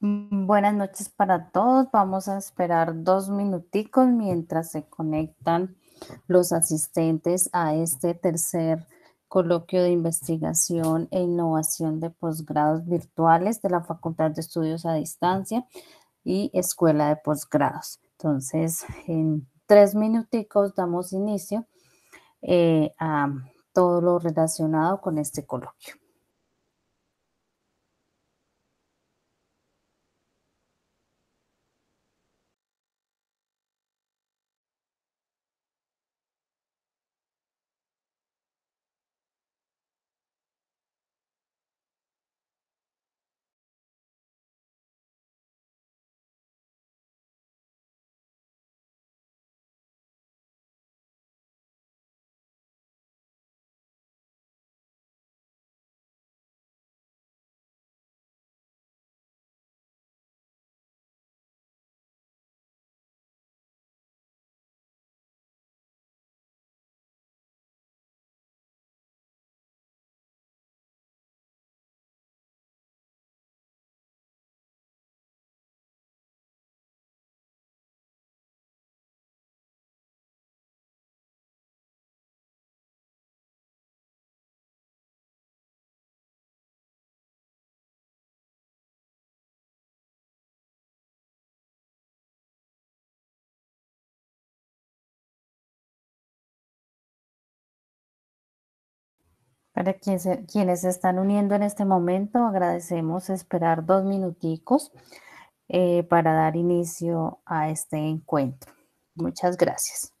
Mm, buenas noches para todos. Vamos a esperar dos minuticos mientras se conectan los asistentes a este tercer coloquio de investigación e innovación de posgrados virtuales de la Facultad de Estudios a Distancia y Escuela de Posgrados. Entonces, en tres minuticos damos inicio eh, a todo lo relacionado con este coloquio. Para quienes se están uniendo en este momento, agradecemos esperar dos minuticos eh, para dar inicio a este encuentro. Muchas gracias.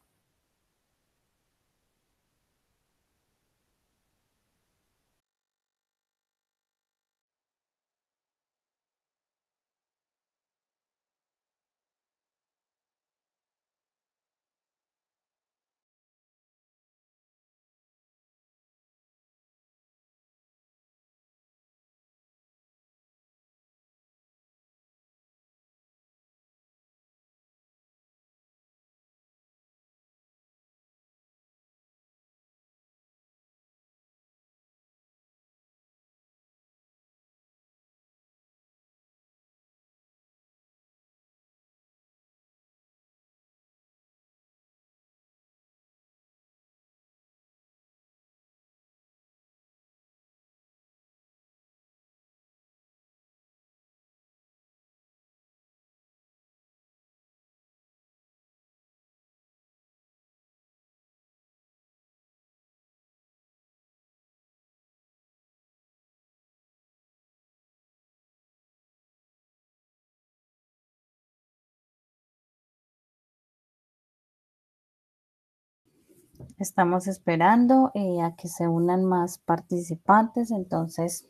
Estamos esperando eh, a que se unan más participantes, entonces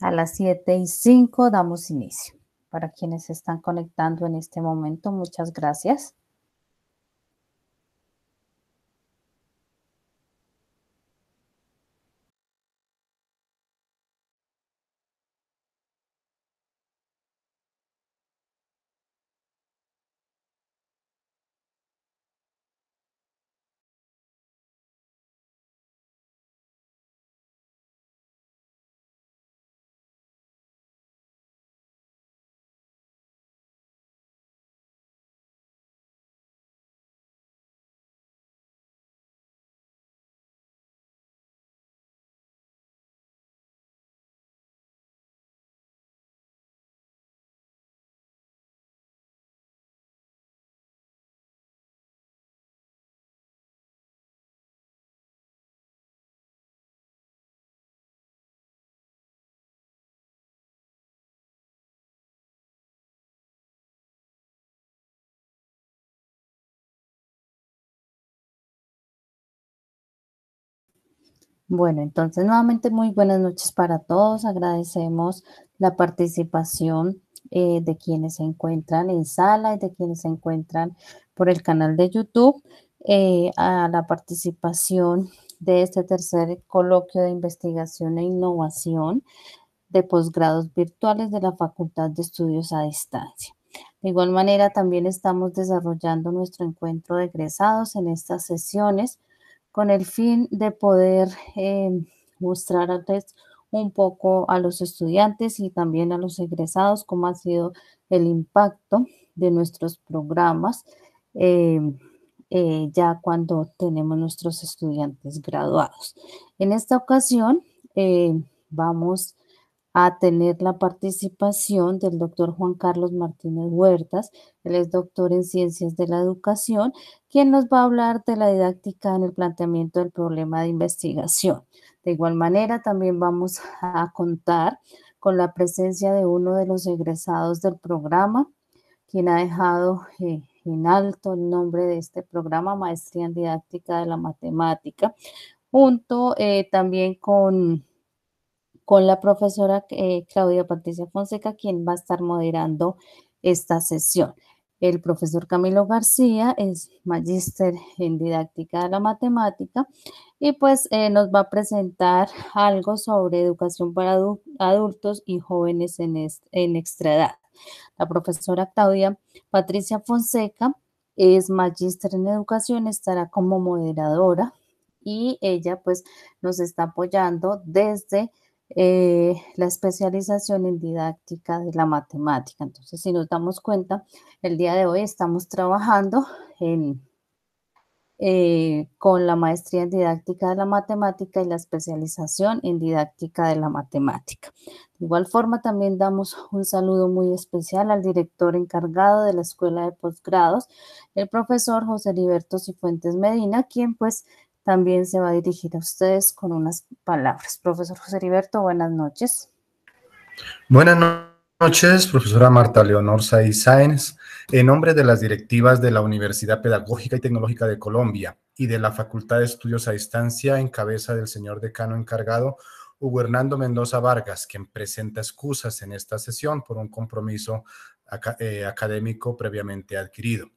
a las 7 y 5 damos inicio. Para quienes están conectando en este momento, muchas gracias. Bueno, entonces nuevamente muy buenas noches para todos. Agradecemos la participación eh, de quienes se encuentran en sala y de quienes se encuentran por el canal de YouTube eh, a la participación de este tercer coloquio de investigación e innovación de posgrados virtuales de la Facultad de Estudios a Distancia. De igual manera, también estamos desarrollando nuestro encuentro de egresados en estas sesiones con el fin de poder eh, mostrarles un poco a los estudiantes y también a los egresados cómo ha sido el impacto de nuestros programas eh, eh, ya cuando tenemos nuestros estudiantes graduados. En esta ocasión eh, vamos vamos a tener la participación del doctor Juan Carlos Martínez Huertas. Él es doctor en ciencias de la educación, quien nos va a hablar de la didáctica en el planteamiento del problema de investigación. De igual manera, también vamos a contar con la presencia de uno de los egresados del programa, quien ha dejado eh, en alto el nombre de este programa, Maestría en Didáctica de la Matemática, junto eh, también con con la profesora eh, Claudia Patricia Fonseca, quien va a estar moderando esta sesión. El profesor Camilo García es magíster en didáctica de la matemática y pues eh, nos va a presentar algo sobre educación para adultos y jóvenes en, en La profesora Claudia Patricia Fonseca es magíster en educación, estará como moderadora y ella pues nos está apoyando desde eh, la especialización en didáctica de la matemática. Entonces, si nos damos cuenta, el día de hoy estamos trabajando eh, con la maestría en didáctica de la matemática y la especialización en didáctica de la matemática. De igual forma, también damos un saludo muy especial al director encargado de la Escuela de Posgrados, el profesor José Liberto Cifuentes Medina, quien pues también se va a dirigir a ustedes con unas palabras. Profesor José Heriberto, buenas noches. Buenas noches, profesora Marta Leonor Saiz En nombre de las directivas de la Universidad Pedagógica y Tecnológica de Colombia y de la Facultad de Estudios a Distancia, en cabeza del señor decano encargado, Hugo Hernando Mendoza Vargas, quien presenta excusas en esta sesión por un compromiso eh, académico previamente adquirido.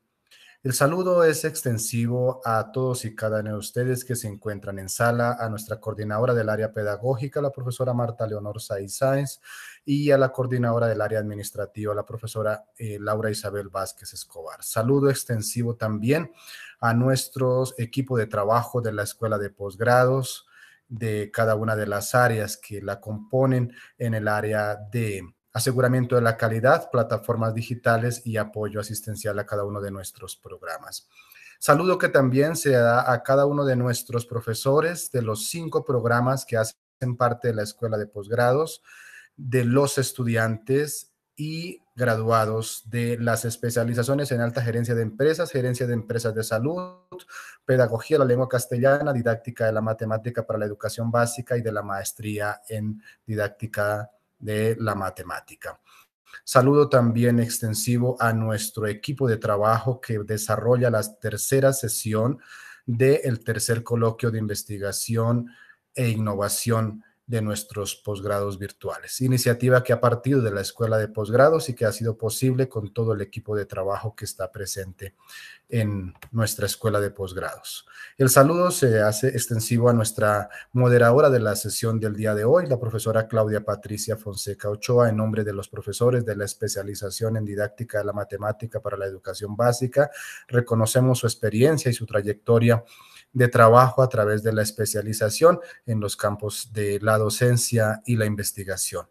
El saludo es extensivo a todos y cada uno de ustedes que se encuentran en sala, a nuestra coordinadora del área pedagógica, la profesora Marta Leonor Saiz y a la coordinadora del área administrativa, la profesora eh, Laura Isabel Vázquez Escobar. Saludo extensivo también a nuestro equipo de trabajo de la Escuela de Posgrados de cada una de las áreas que la componen en el área de aseguramiento de la calidad, plataformas digitales y apoyo asistencial a cada uno de nuestros programas. Saludo que también se da a cada uno de nuestros profesores de los cinco programas que hacen parte de la Escuela de Posgrados, de los estudiantes y graduados de las especializaciones en alta gerencia de empresas, gerencia de empresas de salud, pedagogía de la lengua castellana, didáctica de la matemática para la educación básica y de la maestría en didáctica de la matemática. Saludo también extensivo a nuestro equipo de trabajo que desarrolla la tercera sesión del tercer coloquio de investigación e innovación de nuestros posgrados virtuales. Iniciativa que ha partido de la Escuela de Posgrados y que ha sido posible con todo el equipo de trabajo que está presente en nuestra Escuela de Posgrados. El saludo se hace extensivo a nuestra moderadora de la sesión del día de hoy, la profesora Claudia Patricia Fonseca Ochoa, en nombre de los profesores de la especialización en didáctica de la matemática para la educación básica. Reconocemos su experiencia y su trayectoria de trabajo a través de la especialización en los campos de la docencia y la investigación.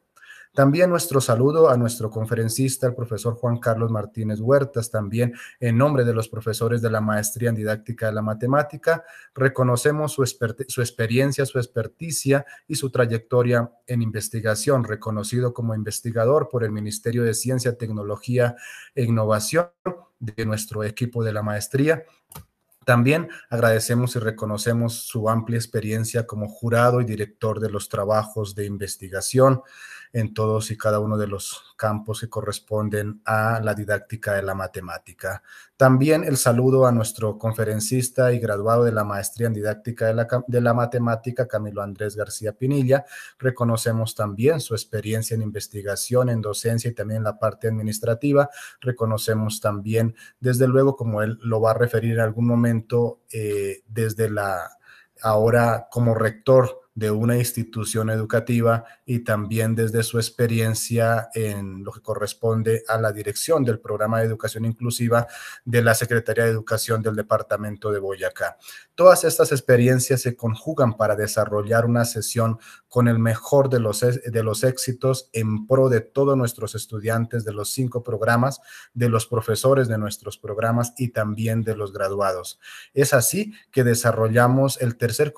También nuestro saludo a nuestro conferencista, el profesor Juan Carlos Martínez Huertas, también en nombre de los profesores de la maestría en didáctica de la matemática, reconocemos su, su experiencia, su experticia y su trayectoria en investigación, reconocido como investigador por el Ministerio de Ciencia, Tecnología e Innovación de nuestro equipo de la maestría también agradecemos y reconocemos su amplia experiencia como jurado y director de los trabajos de investigación en todos y cada uno de los campos que corresponden a la didáctica de la matemática. También el saludo a nuestro conferencista y graduado de la maestría en didáctica de la, matemática, Camilo Andrés García Pinilla. Reconocemos también su experiencia en investigación, en docencia y también en la parte administrativa. Reconocemos también, desde luego, como él lo va a referir en algún momento, eh, desde la ahora como rector de una institución educativa y también desde su experiencia en lo que corresponde a la dirección del programa de educación inclusiva de la Secretaría de Educación del Departamento de Boyacá. Todas estas experiencias se conjugan para desarrollar una sesión con el mejor de los, de los éxitos en pro de todos nuestros estudiantes de los cinco programas, de los profesores de nuestros programas y también de los graduados. Es así que desarrollamos el tercer,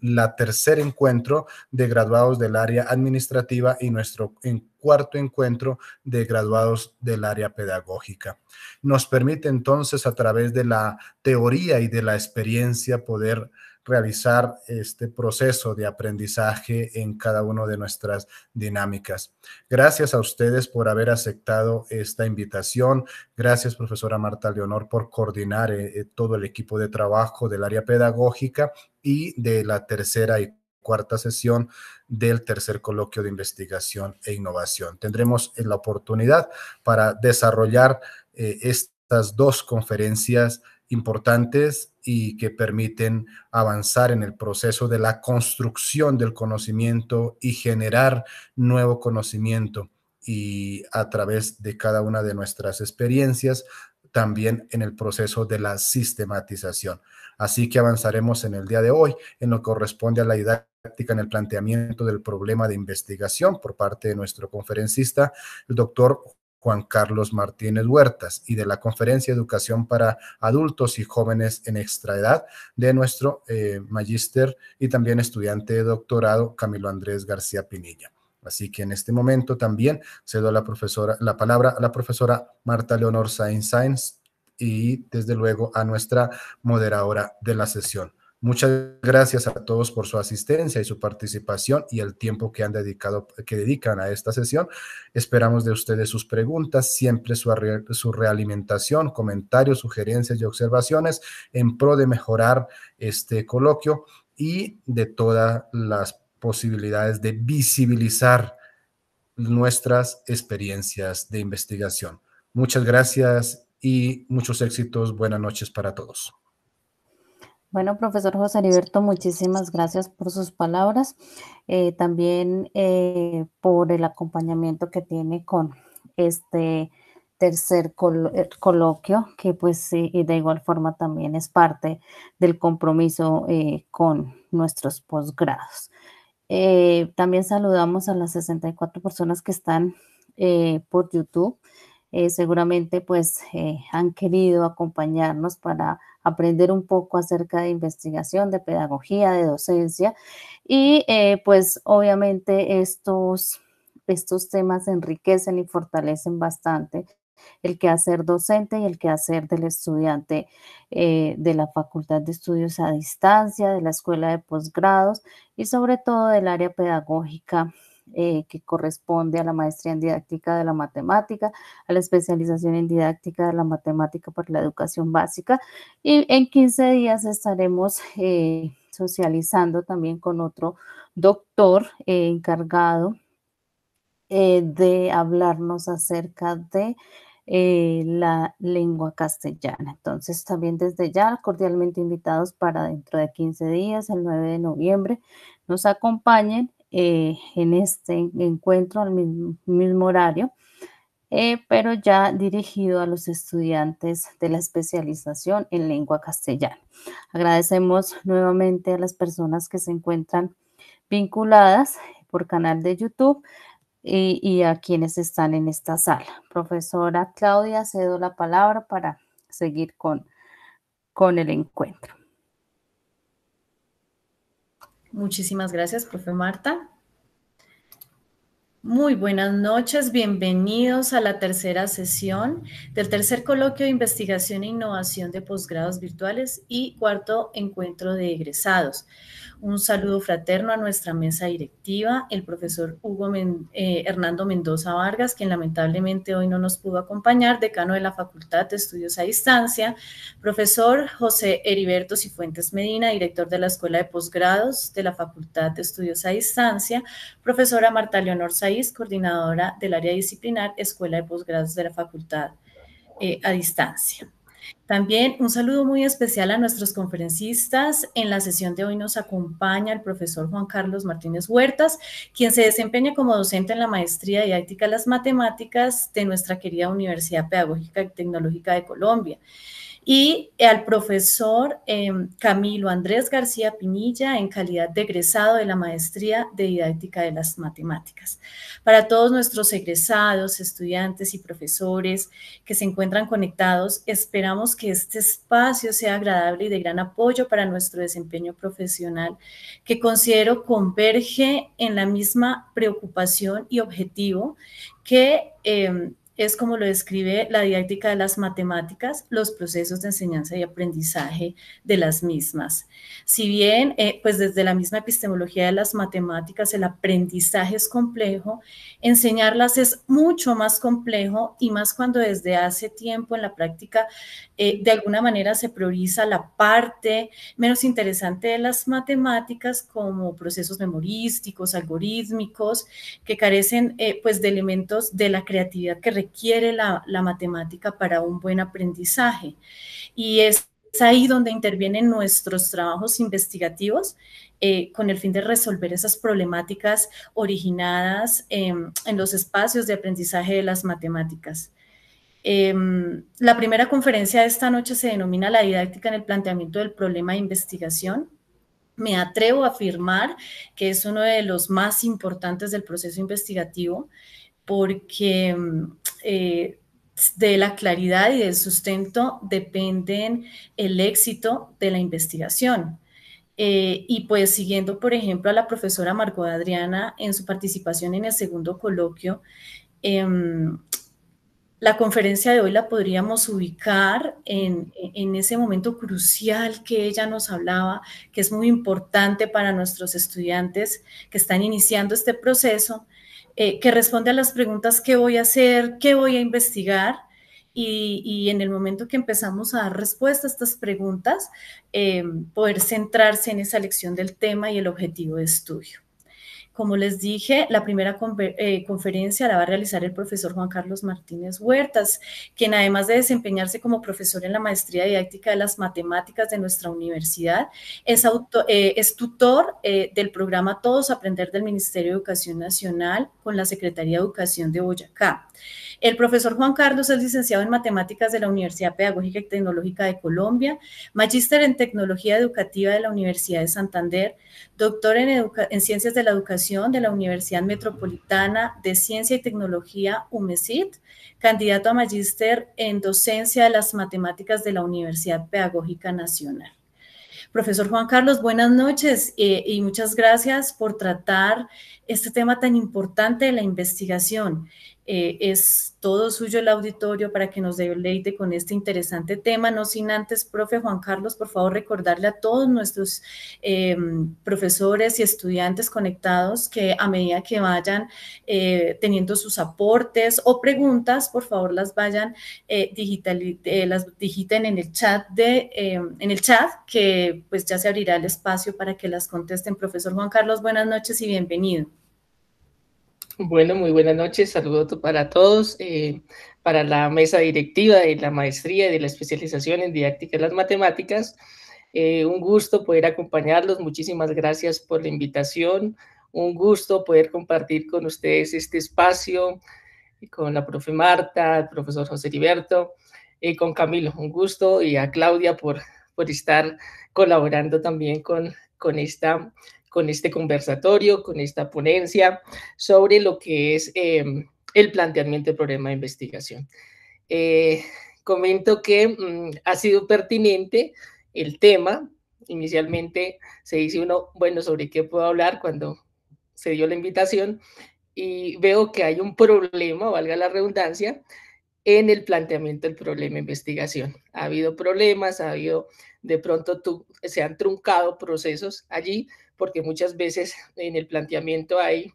la tercera encuentro de graduados del área administrativa y nuestro cuarto encuentro de graduados del área pedagógica. Nos permite entonces a través de la teoría y de la experiencia poder realizar este proceso de aprendizaje en cada una de nuestras dinámicas. Gracias a ustedes por haber aceptado esta invitación. Gracias, profesora Marta Leonor, por coordinar eh, eh, todo el equipo de trabajo del área pedagógica y de la tercera y cuarta sesión del tercer coloquio de investigación e innovación. Tendremos eh, la oportunidad para desarrollar eh, estas dos conferencias importantes y que permiten avanzar en el proceso de la construcción del conocimiento y generar nuevo conocimiento y a través de cada una de nuestras experiencias también en el proceso de la sistematización. Así que avanzaremos en el día de hoy en lo que corresponde a la didáctica en el planteamiento del problema de investigación por parte de nuestro conferencista, el doctor Juan Carlos Martínez Huertas y de la conferencia Educación para Adultos y Jóvenes en Extraedad de nuestro eh, magíster y también estudiante de doctorado Camilo Andrés García Pinilla. Así que en este momento también cedo la, profesora, la palabra a la profesora Marta Leonor Sainz Sainz y desde luego a nuestra moderadora de la sesión. Muchas gracias a todos por su asistencia y su participación y el tiempo que han dedicado, que dedican a esta sesión. Esperamos de ustedes sus preguntas, siempre su, su realimentación, comentarios, sugerencias y observaciones en pro de mejorar este coloquio y de todas las posibilidades de visibilizar nuestras experiencias de investigación. Muchas gracias y muchos éxitos. Buenas noches para todos. Bueno, profesor José Heriberto, muchísimas gracias por sus palabras, eh, también eh, por el acompañamiento que tiene con este tercer eh, coloquio, que pues y de igual forma también es parte del compromiso con nuestros posgrados. Eh, también saludamos a las 64 personas que están eh, por YouTube. Eh, seguramente pues han querido acompañarnos para aprender un poco acerca de investigación, de pedagogía, de docencia y pues obviamente estos, estos temas enriquecen y fortalecen bastante el quehacer docente y el quehacer del estudiante eh, de la Facultad de Estudios a Distancia, de la Escuela de Posgrados y sobre todo del área pedagógica eh, que corresponde a la maestría en didáctica de la matemática, a la especialización en didáctica de la matemática para la educación básica. Y en 15 días estaremos eh, socializando también con otro doctor encargado de hablarnos acerca de eh, la lengua castellana. Entonces, también desde ya, cordialmente invitados para dentro de 15 días, el 9 de noviembre, nos acompañen eh, en este encuentro al mismo, horario, eh, pero ya dirigido a los estudiantes de la especialización en lengua castellana. Agradecemos nuevamente a las personas que se encuentran vinculadas por canal de YouTube y, a quienes están en esta sala. Profesora Claudia, cedo la palabra para seguir con, con el encuentro. Muchísimas gracias, profe Marta. Muy buenas noches, bienvenidos a la tercera sesión del tercer coloquio de investigación e innovación de posgrados virtuales y cuarto encuentro de egresados. Un saludo fraterno a nuestra mesa directiva, el profesor Hugo eh, Hernando Mendoza Vargas, quien lamentablemente hoy no nos pudo acompañar, decano de la Facultad de Estudios a Distancia, profesor José Heriberto Cifuentes Medina, director de la Escuela de Posgrados de la Facultad de Estudios a Distancia, profesora Marta Leonor coordinadora del área disciplinar Escuela de Posgrados de la Facultad eh, a Distancia. También un saludo muy especial a nuestros conferencistas. En la sesión de hoy nos acompaña el profesor Juan Carlos Martínez Huertas, quien se desempeña como docente en la maestría didáctica de las matemáticas de nuestra querida Universidad Pedagógica y Tecnológica de Colombia y al profesor em, Camilo Andrés García Pinilla en calidad de egresado de la maestría de didáctica de las matemáticas. Para todos nuestros egresados, estudiantes y profesores que se encuentran conectados, esperamos que este espacio sea agradable y de gran apoyo para nuestro desempeño profesional, que considero converge en la misma preocupación y objetivo que... Em, es como lo describe la didáctica de las matemáticas, los procesos de enseñanza y aprendizaje de las mismas. Si bien, eh, pues desde la misma epistemología de las matemáticas, el aprendizaje es complejo, enseñarlas es mucho más complejo y más cuando desde hace tiempo en la práctica eh, de alguna manera se prioriza la parte menos interesante de las matemáticas como procesos memorísticos, algorítmicos, que carecen eh, pues de elementos de la creatividad que requieren quiere la, matemática para un buen aprendizaje. Y es ahí donde intervienen nuestros trabajos investigativos eh, con el fin de resolver esas problemáticas originadas em, en los espacios de aprendizaje de las matemáticas. Em, la primera conferencia de esta noche se denomina La didáctica en el planteamiento del problema de investigación. Me atrevo a afirmar que es uno de los más importantes del proceso investigativo porque em, eh, de la claridad y del sustento dependen el éxito de la investigación. Eh, y pues siguiendo, por ejemplo, a la profesora Marco Adriana en su participación en el segundo coloquio, em, la conferencia de hoy la podríamos ubicar en, en, ese momento crucial que ella nos hablaba, que es muy importante para nuestros estudiantes que están iniciando este proceso eh, que responde a las preguntas qué voy a hacer, qué voy a investigar. Y, en el momento que empezamos a dar respuesta a estas preguntas, eh, poder centrarse en esa elección del tema y el objetivo de estudio. Como les dije, la primera eh, conferencia la va a realizar el profesor Juan Carlos Martínez Huertas, quien además de desempeñarse como profesor en la maestría didáctica de las matemáticas de nuestra universidad, es, eh, es tutor eh, del programa Todos Aprender del Ministerio de Educación Nacional con la Secretaría de Educación de Boyacá. El profesor Juan Carlos es licenciado en matemáticas de la Universidad Pedagógica y Tecnológica de Colombia, magíster en tecnología educativa de la Universidad de Santander, doctor en, en ciencias de la educación de la Universidad Metropolitana de Ciencia y Tecnología, UMESIT, candidato a magíster en docencia de las matemáticas de la Universidad Pedagógica Nacional. Profesor Juan Carlos, buenas noches eh, y muchas gracias por tratar este tema tan importante de la investigación. Eh, es todo suyo el auditorio para que nos deleite con este interesante tema. No sin antes, profe Juan Carlos, por favor recordarle a todos nuestros eh, profesores y estudiantes conectados que a medida que vayan eh, teniendo sus aportes o preguntas, por favor las vayan digital, las digiten en el chat de en el chat que pues ya se abrirá el espacio para que las contesten. Profesor Juan Carlos, buenas noches y bienvenido. Bueno, muy buenas noches, saludos para todos, eh, para la mesa directiva de la maestría y de la especialización en didáctica de las matemáticas. Eh, un gusto poder acompañarlos, muchísimas gracias por la invitación, un gusto poder compartir con ustedes este espacio, con la profe Marta, el profesor José Heriberto, y eh, con Camilo, un gusto, y a Claudia por, por estar colaborando también con, con esta con este conversatorio, con esta ponencia sobre lo que es em, el planteamiento del problema de investigación. Eh, comento que mm, ha sido pertinente el tema. Inicialmente se dice uno, bueno, ¿sobre qué puedo hablar cuando se dio la invitación? Y veo que hay un problema, valga la redundancia, en el planteamiento del problema de investigación. Ha habido problemas, ha habido, de pronto se han truncado procesos allí, porque muchas veces en el planteamiento hay,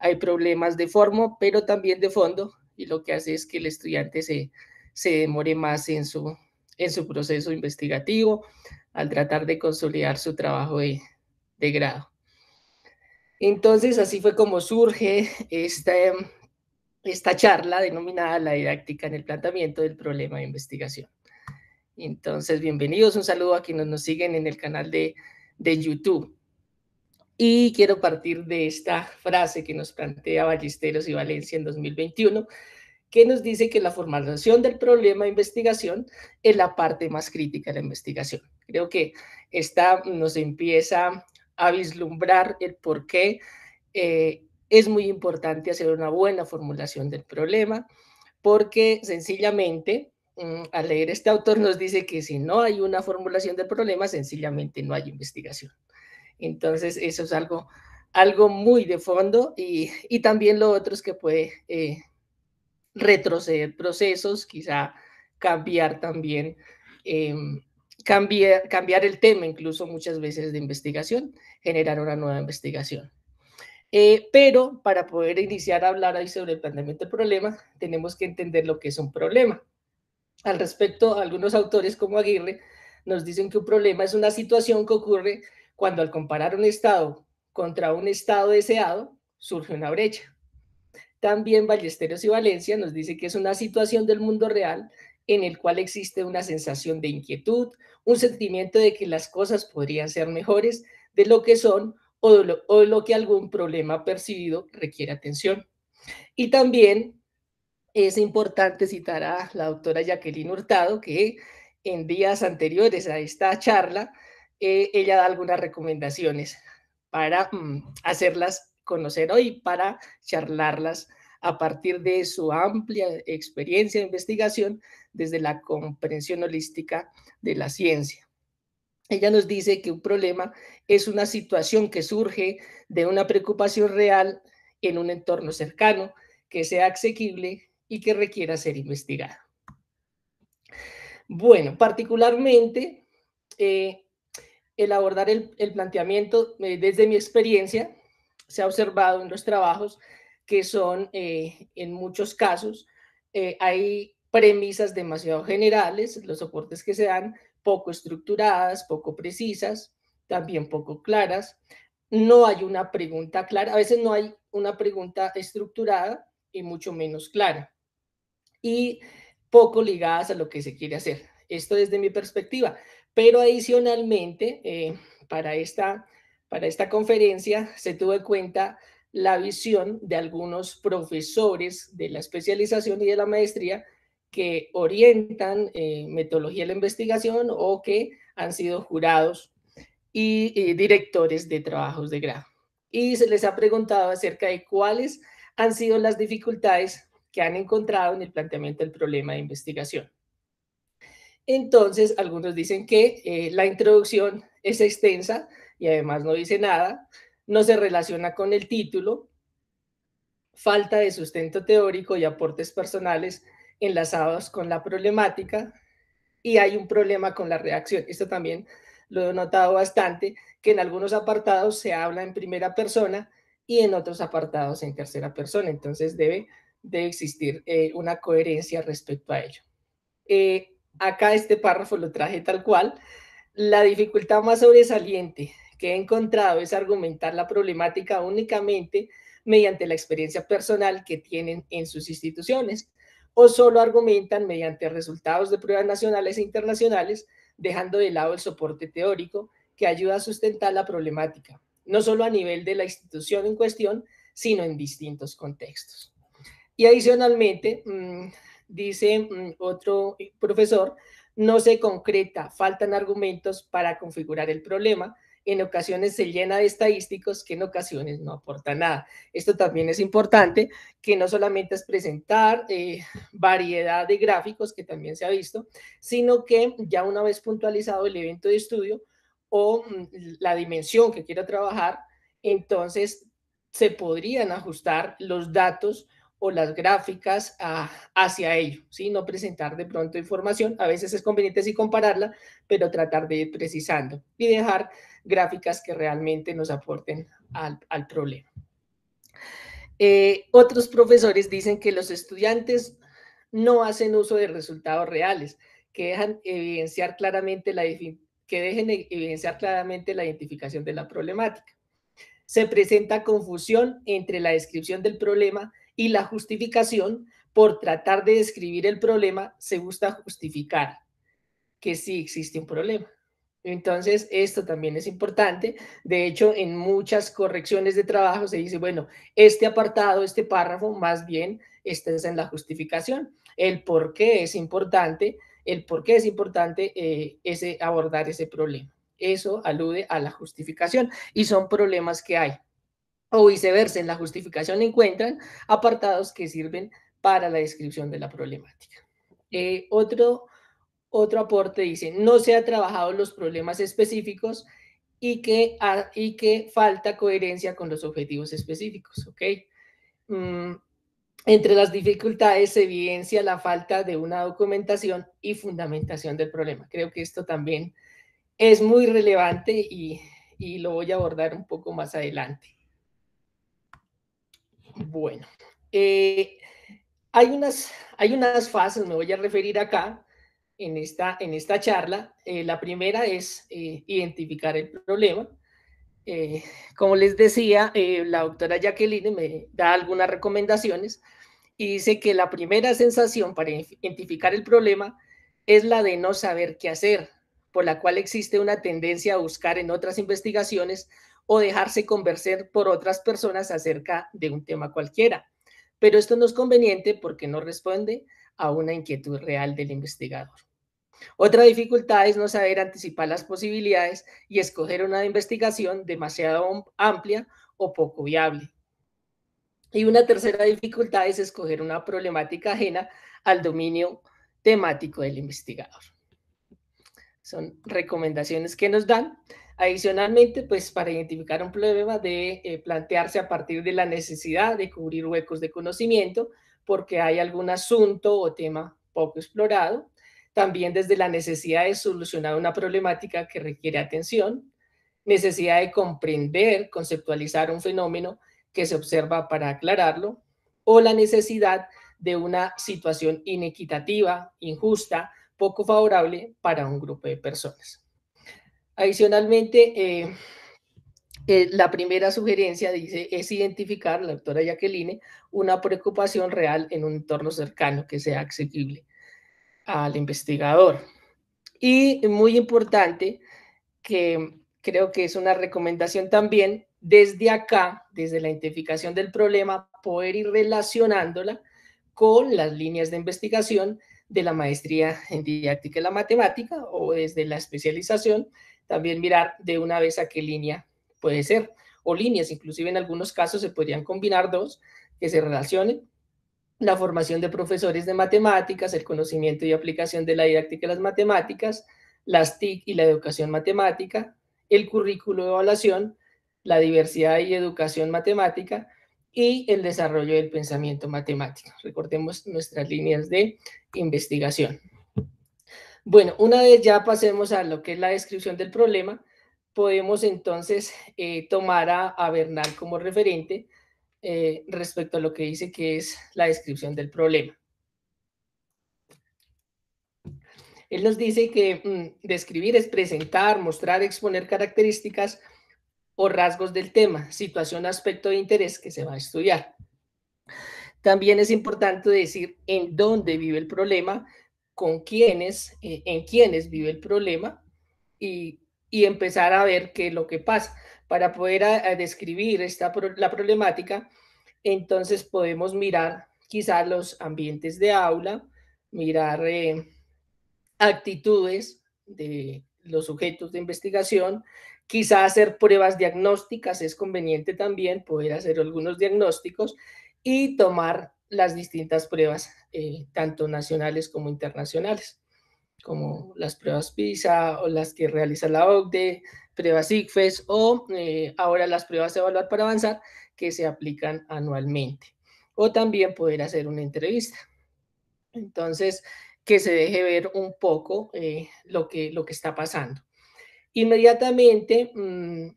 hay problemas de forma, pero también de fondo, y lo que hace es que el estudiante se, demore más en su, en su proceso investigativo al tratar de consolidar su trabajo de, grado. Entonces, así fue como surge esta, esta charla denominada La didáctica en el planteamiento del problema de investigación. Entonces, bienvenidos, un saludo a quienes nos siguen en el canal de, de YouTube. Y quiero partir de esta frase que nos plantea Ballesteros y Valencia en 2021, que nos dice que la formulación del problema de investigación es la parte más crítica de la investigación. Creo que esta nos empieza a vislumbrar el por qué eh, es muy importante hacer una buena formulación del problema, porque sencillamente mm, al leer este autor nos dice que si no hay una formulación del problema, sencillamente no hay investigación. Entonces, eso es algo, algo muy de fondo y, también lo otro es que puede eh, retroceder procesos, quizá cambiar también, em, cambiar, cambiar el tema incluso muchas veces de investigación, generar una nueva investigación. Eh, pero para poder iniciar a hablar ahí sobre el planteamiento del problema, tenemos que entender lo que es un problema. Al respecto, algunos autores como Aguirre nos dicen que un problema es una situación que ocurre cuando al comparar un estado contra un estado deseado, surge una brecha. También Ballesteros y Valencia nos dice que es una situación del mundo real en el cual existe una sensación de inquietud, un sentimiento de que las cosas podrían ser mejores de lo que son o de lo, o lo que algún problema percibido requiere atención. Y también es importante citar a la doctora Jacqueline Hurtado, que en días anteriores a esta charla eh, ella da algunas recomendaciones para mm, hacerlas conocer hoy, para charlarlas a partir de su amplia experiencia de investigación desde la comprensión holística de la ciencia. Ella nos dice que un problema es una situación que surge de una preocupación real en un entorno cercano, que sea asequible y que requiera ser investigado. Bueno, particularmente eh, el abordar el, planteamiento eh, desde mi experiencia, se ha observado en los trabajos que son, eh, en muchos casos, eh, hay premisas demasiado generales, los soportes que se dan, poco estructuradas, poco precisas, también poco claras. No hay una pregunta clara, a veces no hay una pregunta estructurada y mucho menos clara. Y poco ligadas a lo que se quiere hacer. Esto desde mi perspectiva. Pero adicionalmente, eh, para, esta, para esta conferencia se tuvo en cuenta la visión de algunos profesores de la especialización y de la maestría que orientan eh, metodología de la investigación o que han sido jurados y directores de trabajos de grado. Y se les ha preguntado acerca de cuáles han sido las dificultades que han encontrado en el planteamiento del problema de investigación. Entonces, algunos dicen que eh, la introducción es extensa y además no dice nada, no se relaciona con el título, falta de sustento teórico y aportes personales enlazados con la problemática y hay un problema con la reacción. Esto también lo he notado bastante, que en algunos apartados se habla en primera persona y en otros apartados en tercera persona. Entonces debe de existir eh, una coherencia respecto a ello. Eh, Acá este párrafo lo traje tal cual. La dificultad más sobresaliente que he encontrado es argumentar la problemática únicamente mediante la experiencia personal que tienen en sus instituciones o solo argumentan mediante resultados de pruebas nacionales e internacionales, dejando de lado el soporte teórico que ayuda a sustentar la problemática, no solo a nivel de la institución en cuestión, sino en distintos contextos. Y adicionalmente, mm, dice mm, otro eh, profesor, no se concreta, faltan argumentos para configurar el problema, en ocasiones se llena de estadísticos que en ocasiones no aporta nada. Esto también es importante, que no solamente es presentar eh, variedad de gráficos, que también se ha visto, sino que ya una vez puntualizado el evento de estudio o mm, la dimensión que quiero trabajar, entonces se podrían ajustar los datos o las gráficas hacia ello, ¿sí? No presentar de pronto información, a veces es conveniente sí compararla, pero tratar de ir precisando y dejar gráficas que realmente nos aporten al, problema. Eh, otros profesores dicen que los estudiantes no hacen uso de resultados reales, que dejan evidenciar claramente la, que dejen e-, evidenciar claramente la identificación de la problemática. Se presenta confusión entre la descripción del problema y la justificación por tratar de describir el problema se gusta justificar que sí existe un problema. Entonces, esto también es importante. De hecho, en muchas correcciones de trabajo se dice, bueno, este apartado, este párrafo, más bien, este es en la justificación. El por qué es importante, el por qué es importante eh, ese, abordar ese problema. Eso alude a la justificación y son problemas que hay o viceversa, en la justificación encuentran apartados que sirven para la descripción de la problemática. Eh, otro, otro aporte dice, no se han trabajado los problemas específicos y que, ah, y que falta coherencia con los objetivos específicos, Okay. Mm, entre las dificultades se evidencia la falta de una documentación y fundamentación del problema. Creo que esto también es muy relevante y, y lo voy a abordar un poco más adelante. Bueno, eh, hay, unas, hay unas fases, me voy a referir acá en esta, en esta charla. Eh, la primera es eh, identificar el problema. como les decía, la doctora Jacqueline me da algunas recomendaciones y dice que la primera sensación para identificar el problema es la de no saber qué hacer, por la cual existe una tendencia a buscar en otras investigaciones o dejarse convencer por otras personas acerca de un tema cualquiera. Pero esto no es conveniente porque no responde a una inquietud real del investigador. Otra dificultad es no saber anticipar las posibilidades y escoger una investigación demasiado amplia o poco viable. Y una tercera dificultad es escoger una problemática ajena al dominio temático del investigador. Son recomendaciones que nos dan Adicionalmente, pues para identificar un problema debe eh, plantearse a partir de la necesidad de cubrir huecos de conocimiento porque hay algún asunto o tema poco explorado, también desde la necesidad de solucionar una problemática que requiere atención, necesidad de comprender, conceptualizar un fenómeno que se observa para aclararlo, o la necesidad de una situación inequitativa, injusta, poco favorable para un grupo de personas. Adicionalmente, eh, eh, la primera sugerencia dice es identificar, la doctora Jacqueline, una preocupación real en un entorno cercano que sea accesible al investigador. Y muy importante, que creo que es una recomendación también, desde acá, desde la identificación del problema, poder ir relacionándola con las líneas de investigación de la maestría en didáctica y la matemática o desde la especialización también mirar de una vez a qué línea puede ser, o líneas, inclusive en algunos casos se podrían combinar dos que se relacionen, la formación de profesores de matemáticas, el conocimiento y aplicación de la didáctica de las matemáticas, las TIC y la educación matemática, el currículo de evaluación, la diversidad y educación matemática y el desarrollo del pensamiento matemático. Recordemos nuestras líneas de investigación. Bueno, una vez ya pasemos a lo que es la descripción del problema, podemos entonces eh, tomar a, Bernal como referente eh, respecto a lo que dice que es la descripción del problema. Él nos dice que mm, describir es presentar, mostrar, exponer características o rasgos del tema, situación, aspecto de interés que se va a estudiar. También es importante decir en dónde vive el problema, con quiénes, eh, en quiénes vive el problema y, empezar a ver qué es lo que pasa. Para poder describir esta la problemática, entonces podemos mirar quizás los ambientes de aula, mirar eh, actitudes de los sujetos de investigación, quizás hacer pruebas diagnósticas, es conveniente también poder hacer algunos diagnósticos y tomar las distintas pruebas, eh, tanto nacionales como internacionales, como las pruebas PISA o las que realiza la OCDE, pruebas ICFES o eh, ahora las pruebas de Evaluar para Avanzar que se aplican anualmente. O también poder hacer una entrevista. Entonces, que se deje ver un poco eh, lo, que, lo que está pasando. Inmediatamente, mm,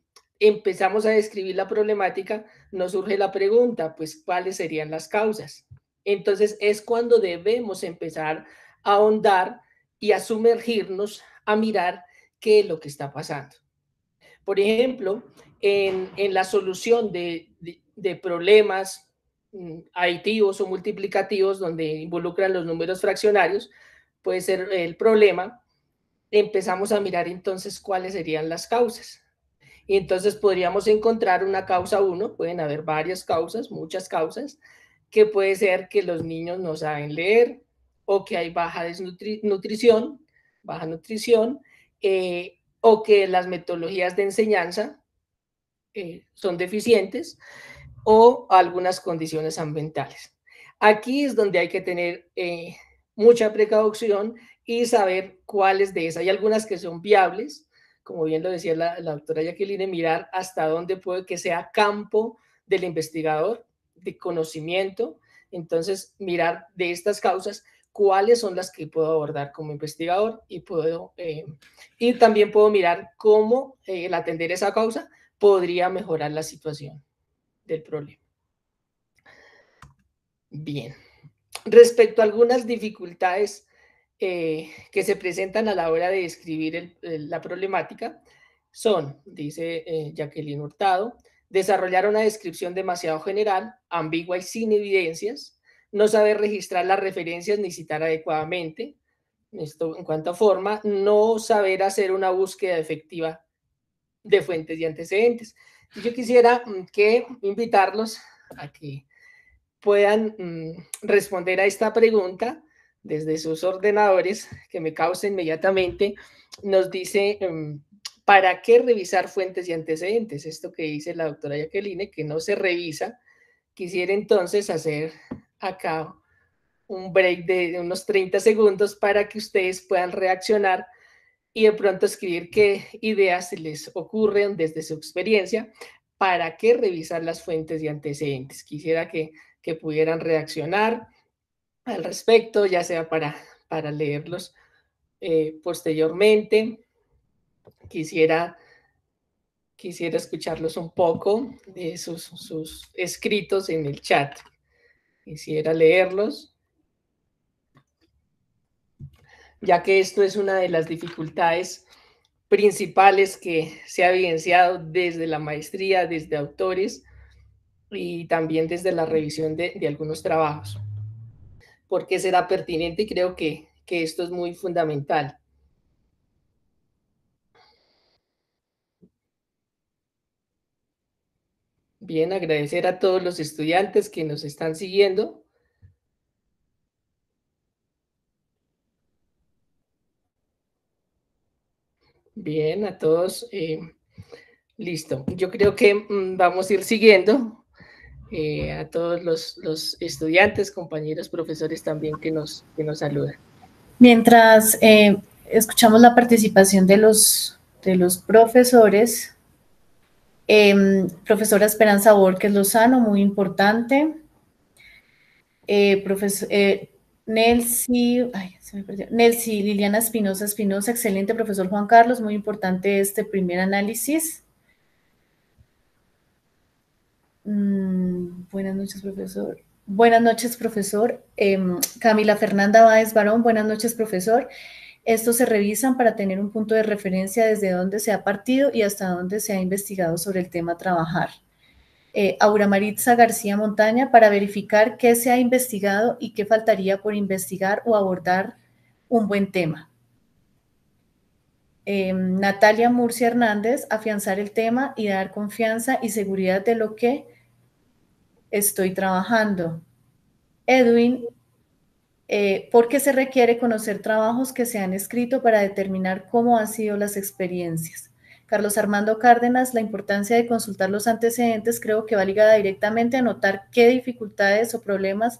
empezamos a describir la problemática, nos surge la pregunta, pues, ¿cuáles serían las causas? Entonces es cuando debemos empezar a ahondar y a sumergirnos, a mirar qué es lo que está pasando. Por ejemplo, en, la solución de, de problemas mm, aditivos o multiplicativos donde involucran los números fraccionarios, puede ser el problema, empezamos a mirar entonces cuáles serían las causas. Y entonces podríamos encontrar una causa uno, pueden haber varias causas, muchas causas, que puede ser que los niños no saben leer o que hay baja nutrición, baja nutrición, eh, o que las metodologías de enseñanza eh, son deficientes o algunas condiciones ambientales. Aquí es donde hay que tener eh, mucha precaución y saber cuáles de esas. Hay algunas que son viables, como bien lo decía la, la doctora Jacqueline, mirar hasta dónde puede que sea campo del investigador, de conocimiento. Entonces, mirar de estas causas cuáles son las que puedo abordar como investigador y puedo eh, y también puedo mirar cómo eh, el atender esa causa podría mejorar la situación del problema. Bien, respecto a algunas dificultades que se presentan a la hora de describir la problemática son, dice eh, Jacqueline Hurtado, desarrollar una descripción demasiado general, ambigua y sin evidencias, no saber registrar las referencias ni citar adecuadamente, esto en cuanto a forma, no saber hacer una búsqueda efectiva de fuentes y antecedentes. Yo quisiera mm, que invitarlos a que puedan mm, responder a esta pregunta desde sus ordenadores que me causa inmediatamente, nos dice, em, ¿para qué revisar fuentes y antecedentes? Esto que dice la doctora Jacqueline, que no se revisa. Quisiera entonces hacer acá un break de unos 30 segundos para que ustedes puedan reaccionar y de pronto escribir qué ideas les ocurren desde su experiencia para qué revisar las fuentes y antecedentes. Quisiera que, que pudieran reaccionar al respecto, ya sea para, para leerlos eh, posteriormente. Quisiera, quisiera escucharlos un poco de sus, sus escritos en el chat. Quisiera leerlos ya que esto es una de las dificultades principales que se ha evidenciado desde la maestría, desde autores y también desde la revisión de algunos trabajos porque será pertinente y creo que, esto es muy fundamental. Bien, agradecer a todos los estudiantes que nos están siguiendo. Bien, a todos. Eh, listo. Yo creo que mm, vamos a ir siguiendo. Eh, a todos los, estudiantes, compañeros, profesores también que nos, que nos saludan. Mientras eh, escuchamos la participación de los, de los profesores, em, profesora Esperanza Borges Lozano, muy importante. Eh, profesor, Nelsi, Liliana Espinosa Espinosa, excelente profesor Juan Carlos, muy importante este primer análisis. Mm, buenas noches, profesor. Buenas noches, profesor. Em, Camila Fernanda Báez Barón, buenas noches, profesor. Estos se revisan para tener un punto de referencia desde dónde se ha partido y hasta dónde se ha investigado sobre el tema trabajar. Eh, Aura Maritza García Montaña, para verificar qué se ha investigado y qué faltaría por investigar o abordar un buen tema. Em, Natalia Murcia Hernández, afianzar el tema y dar confianza y seguridad de lo que estoy trabajando. Edwin, eh, porque se requiere conocer trabajos que se han escrito para determinar cómo han sido las experiencias. Carlos Armando Cárdenas, la importancia de consultar los antecedentes creo que va ligada directamente a notar qué dificultades o problemas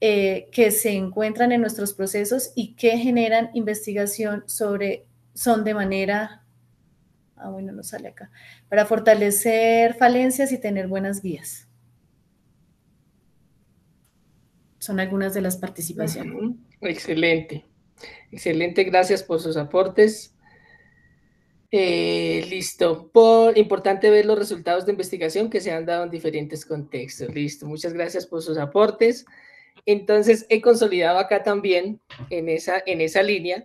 eh, que se encuentran en nuestros procesos y que generan investigación sobre, son de manera, ah bueno, no sale acá, para fortalecer falencias y tener buenas guías. Son algunas de las participaciones. Excelente. Excelente, gracias por sus aportes. Eh, listo. Por, importante ver los resultados de investigación que se han dado en diferentes contextos. Listo. Muchas gracias por sus aportes. Entonces, he consolidado acá también, en esa, en esa línea,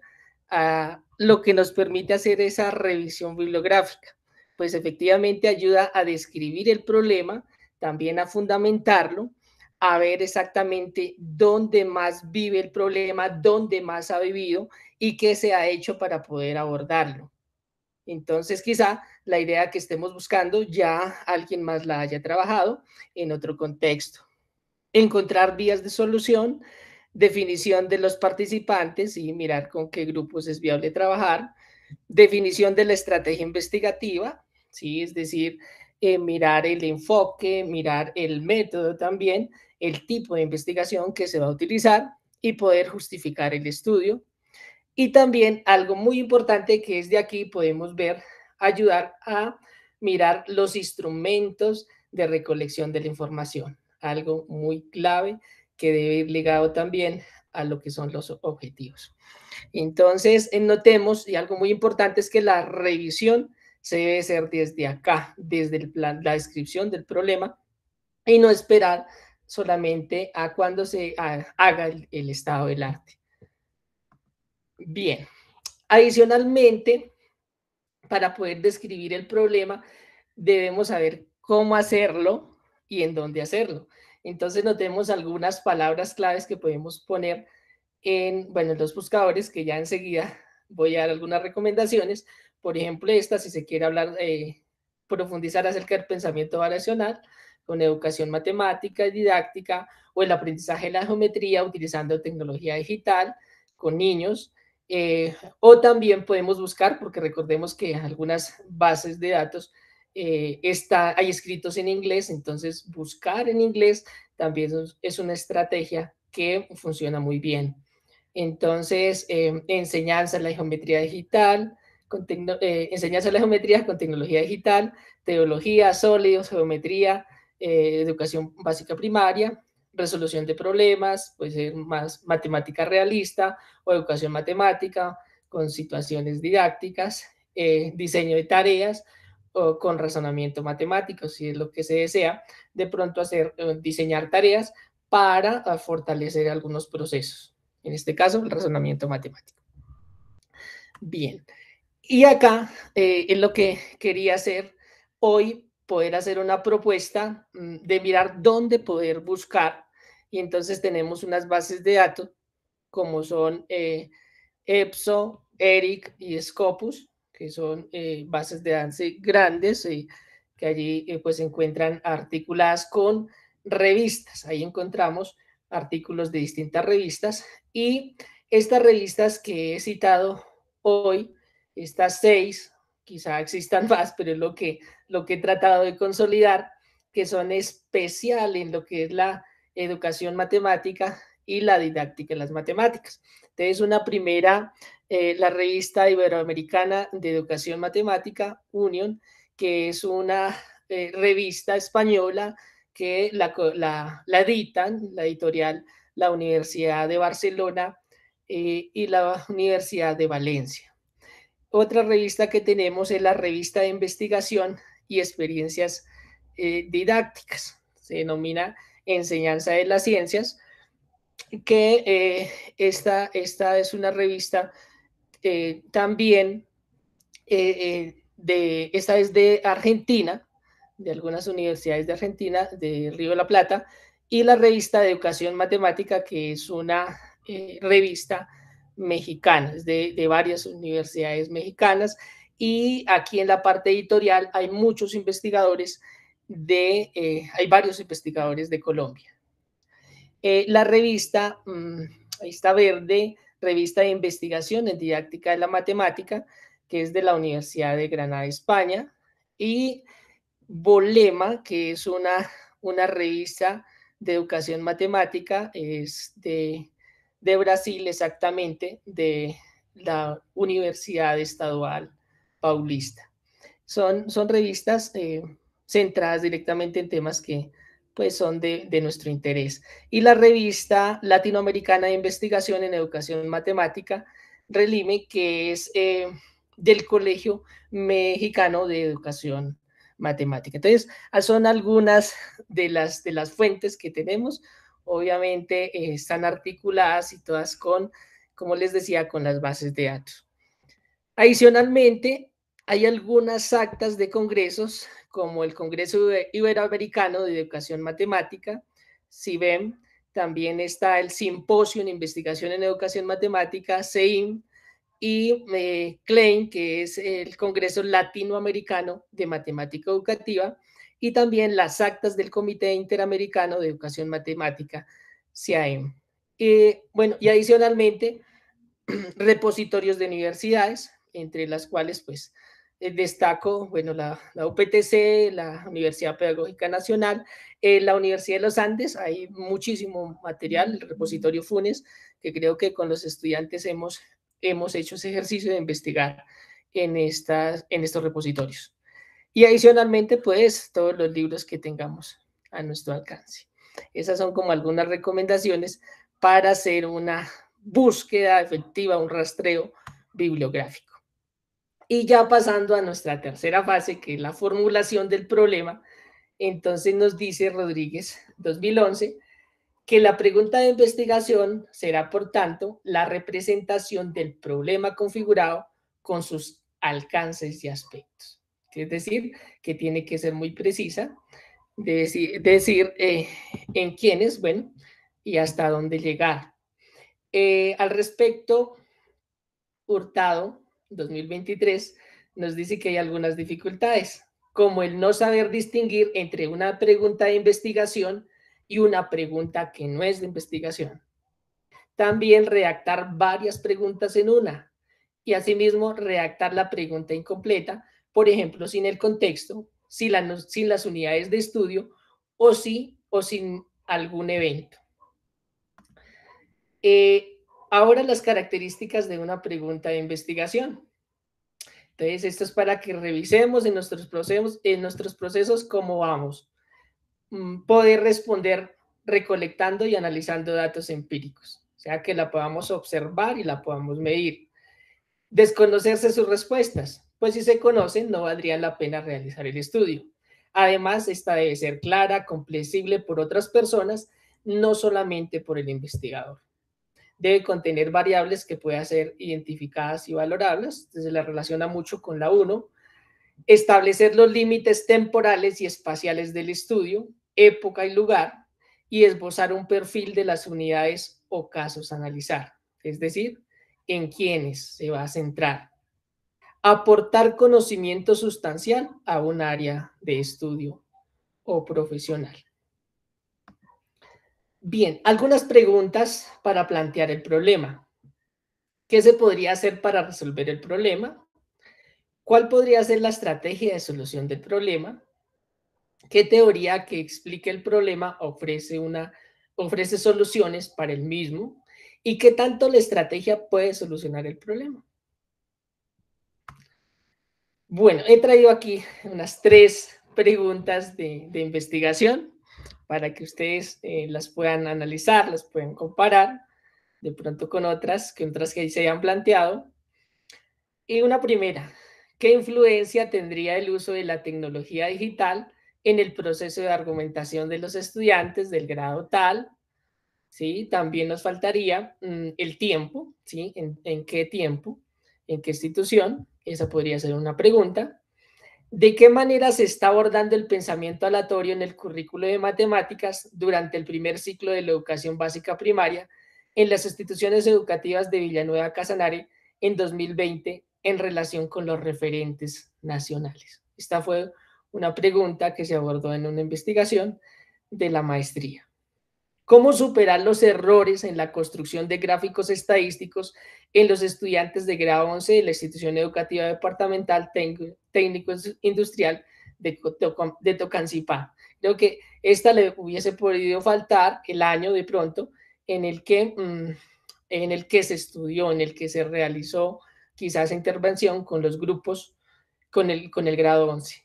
a lo que nos permite hacer esa revisión bibliográfica. Pues efectivamente ayuda a describir el problema, también a fundamentarlo a ver exactamente dónde más vive el problema, dónde más ha vivido y qué se ha hecho para poder abordarlo. Entonces, quizá la idea que estemos buscando ya alguien más la haya trabajado en otro contexto. Encontrar vías de solución, definición de los participantes y mirar con qué grupos es viable trabajar, definición de la estrategia investigativa, ¿sí? es decir, eh, mirar el enfoque, mirar el método también el tipo de investigación que se va a utilizar y poder justificar el estudio. Y también algo muy importante que es de aquí podemos ver, ayudar a mirar los instrumentos de recolección de la información, algo muy clave que debe ir ligado también a lo que son los objetivos. Entonces, eh, notemos, y algo muy importante es que la revisión se debe hacer desde acá, desde la descripción del problema, y no esperar solamente a cuando se haga el, estado del arte. Bien, adicionalmente, para poder describir el problema, debemos saber cómo hacerlo y en dónde hacerlo. Entonces notemos algunas palabras claves que podemos poner en, bueno, los buscadores, que ya enseguida voy a dar algunas recomendaciones. Por ejemplo, esta, si se quiere hablar, eh, profundizar acerca del pensamiento variacional, con educación matemática didáctica o el aprendizaje de la geometría utilizando tecnología digital con niños. Eh, o también podemos buscar, porque recordemos que algunas bases de datos eh, está, hay escritos en inglés, entonces buscar en inglés también es una estrategia que funciona muy bien. Entonces, eh, enseñanza en la geometría digital, enseñanza en la geometría con tecnología digital, teología, sólidos, geometría, eh, educación básica primaria, resolución de problemas, puede ser más matemática realista o educación matemática con situaciones didácticas, eh, diseño de tareas o con razonamiento matemático, si es lo que se desea, de pronto hacer, eh, diseñar tareas para ah, fortalecer algunos procesos, en este caso el razonamiento matemático. Bien, y acá es lo que quería hacer hoy poder hacer una propuesta, mm, de mirar dónde poder buscar. Y entonces tenemos unas bases de datos como son eh, EPSO, ERIC y Scopus, que son eh, bases de datos grandes y eh, que allí pues se encuentran articuladas con revistas. Ahí encontramos artículos de distintas revistas y estas revistas que he citado hoy, estas seis, quizá existan más, pero es lo que lo que he tratado de consolidar, que son especial en lo que es la educación matemática y la didáctica en las matemáticas. Entonces, una primera, eh, la revista iberoamericana de educación matemática, Union, que es una eh, revista española que la, la, la, editan, la editorial, la Universidad de Barcelona eh, y la Universidad de Valencia. Otra revista que tenemos es la revista de investigación y experiencias eh, didácticas. Se denomina Enseñanza de las Ciencias, que eh, esta, esta, es una revista eh, también de, esta es de Argentina, de algunas universidades de Argentina, de Río de la Plata, y la revista de Educación Matemática, que es una revista mexicana, es de, de varias universidades mexicanas, y aquí en la parte editorial hay muchos investigadores de, eh, hay varios investigadores de Colombia. Eh, la revista, mm, ahí está verde, revista de investigación en didáctica de la matemática, que es de la Universidad de Granada, España, y Bolema, que es una, una revista de educación matemática, es de, de Brasil exactamente, de la Universidad Estadual Paulista. Son, son revistas eh, centradas directamente en temas que pues son de, nuestro interés. Y la revista latinoamericana de investigación en educación matemática, Relime, que es eh, del Colegio Mexicano de Educación Matemática. Entonces, ah, son algunas de las, de las fuentes que tenemos. Obviamente eh, están articuladas y todas con, como les decía, con las bases de datos. Adicionalmente, hay algunas actas de congresos, como el Congreso Iberoamericano de Educación Matemática, CIBEM, también está el Simposio en Investigación en Educación Matemática, CEIM, y CLEIN, eh, que es el Congreso Latinoamericano de Matemática Educativa, y también las actas del Comité Interamericano de Educación Matemática, CIAEM. Eh, bueno, y adicionalmente, repositorios de universidades, entre las cuales, pues, eh, destaco, bueno, la, UPTC, la Universidad Pedagógica Nacional, eh, la Universidad de los Andes, hay muchísimo material, el repositorio FUNES, que creo que con los estudiantes hemos, hemos hecho ese ejercicio de investigar en, estas, en estos repositorios. Y adicionalmente, pues, todos los libros que tengamos a nuestro alcance. Esas son como algunas recomendaciones para hacer una búsqueda efectiva, un rastreo bibliográfico. Y ya pasando a nuestra tercera fase, que es la formulación del problema, entonces nos dice Rodríguez 2011 que la pregunta de investigación será, por tanto, la representación del problema configurado con sus alcances y aspectos. Es decir, que tiene que ser muy precisa, decir, decir eh, en quiénes, bueno, y hasta dónde llegar. Eh, al respecto, Hurtado 2023 nos dice que hay algunas dificultades, como el no saber distinguir entre una pregunta de investigación y una pregunta que no es de investigación. También redactar varias preguntas en una y asimismo redactar la pregunta incompleta, por ejemplo, sin el contexto, sin, las unidades de estudio o, sí, o sin algún evento. Eh, Ahora las características de una pregunta de investigación. Entonces, esto es para que revisemos en nuestros procesos, en nuestros procesos cómo vamos. Mm, poder responder recolectando y analizando datos empíricos. O sea, que la podamos observar y la podamos medir. Desconocerse sus respuestas. Pues si se conocen, no valdría la pena realizar el estudio. Además, esta debe ser clara, comprensible por otras personas, no solamente por el investigador debe contener variables que puedan ser identificadas y valorables, entonces la relaciona mucho con la 1. Establecer los límites temporales y espaciales del estudio, época y lugar, y esbozar un perfil de las unidades o casos a analizar, es decir, en quienes se va a centrar. Aportar conocimiento sustancial a un área de estudio o profesional. Bien, algunas preguntas para plantear el problema. ¿Qué se podría hacer para resolver el problema? ¿Cuál podría ser la estrategia de solución del problema? ¿Qué teoría que explique el problema ofrece, una, ofrece soluciones para el mismo? ¿Y qué tanto la estrategia puede solucionar el problema? Bueno, he traído aquí unas tres preguntas de, de investigación para que ustedes eh, las puedan analizar, las puedan comparar de pronto con otras, que otras que se hayan planteado. Y una primera, ¿qué influencia tendría el uso de la tecnología digital en el proceso de argumentación de los estudiantes del grado tal? ¿Sí? También nos faltaría mm, el tiempo, ¿sí? ¿En, ¿En qué tiempo? ¿En qué institución? Esa podría ser una pregunta. ¿De qué manera se está abordando el pensamiento aleatorio en el currículo de matemáticas durante el primer ciclo de la educación básica primaria en las instituciones educativas de Villanueva Casanare en 2020 en relación con los referentes nacionales? Esta fue una pregunta que se abordó en una investigación de la maestría. ¿Cómo superar los errores en la construcción de gráficos estadísticos en los estudiantes de grado 11 de la institución educativa departamental técnico industrial de, de Tocancipá. Creo que esta le hubiese podido faltar el año de pronto en el que, mm, en el que se estudió, en el que se realizó quizás intervención con los grupos, con el, con el grado 11.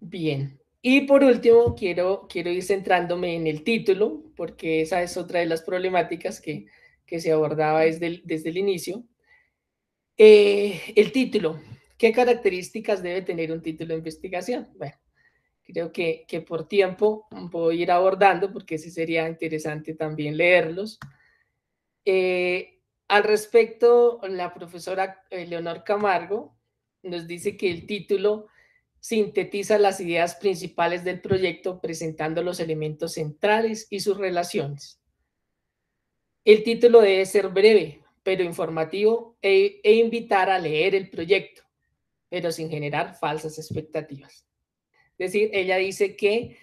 Bien, y por último quiero, quiero ir centrándome en el título, porque esa es otra de las problemáticas que, que se abordaba desde el, desde el inicio. Eh, el título, ¿qué características debe tener un título de investigación? Bueno, creo que, por tiempo voy a ir abordando porque sí sería interesante también leerlos. Eh, al respecto, la profesora eh, Leonor Camargo nos dice que el título sintetiza las ideas principales del proyecto presentando los elementos centrales y sus relaciones. El título debe ser breve, pero informativo e, e, invitar a leer el proyecto, pero sin generar falsas expectativas. Es decir, ella dice que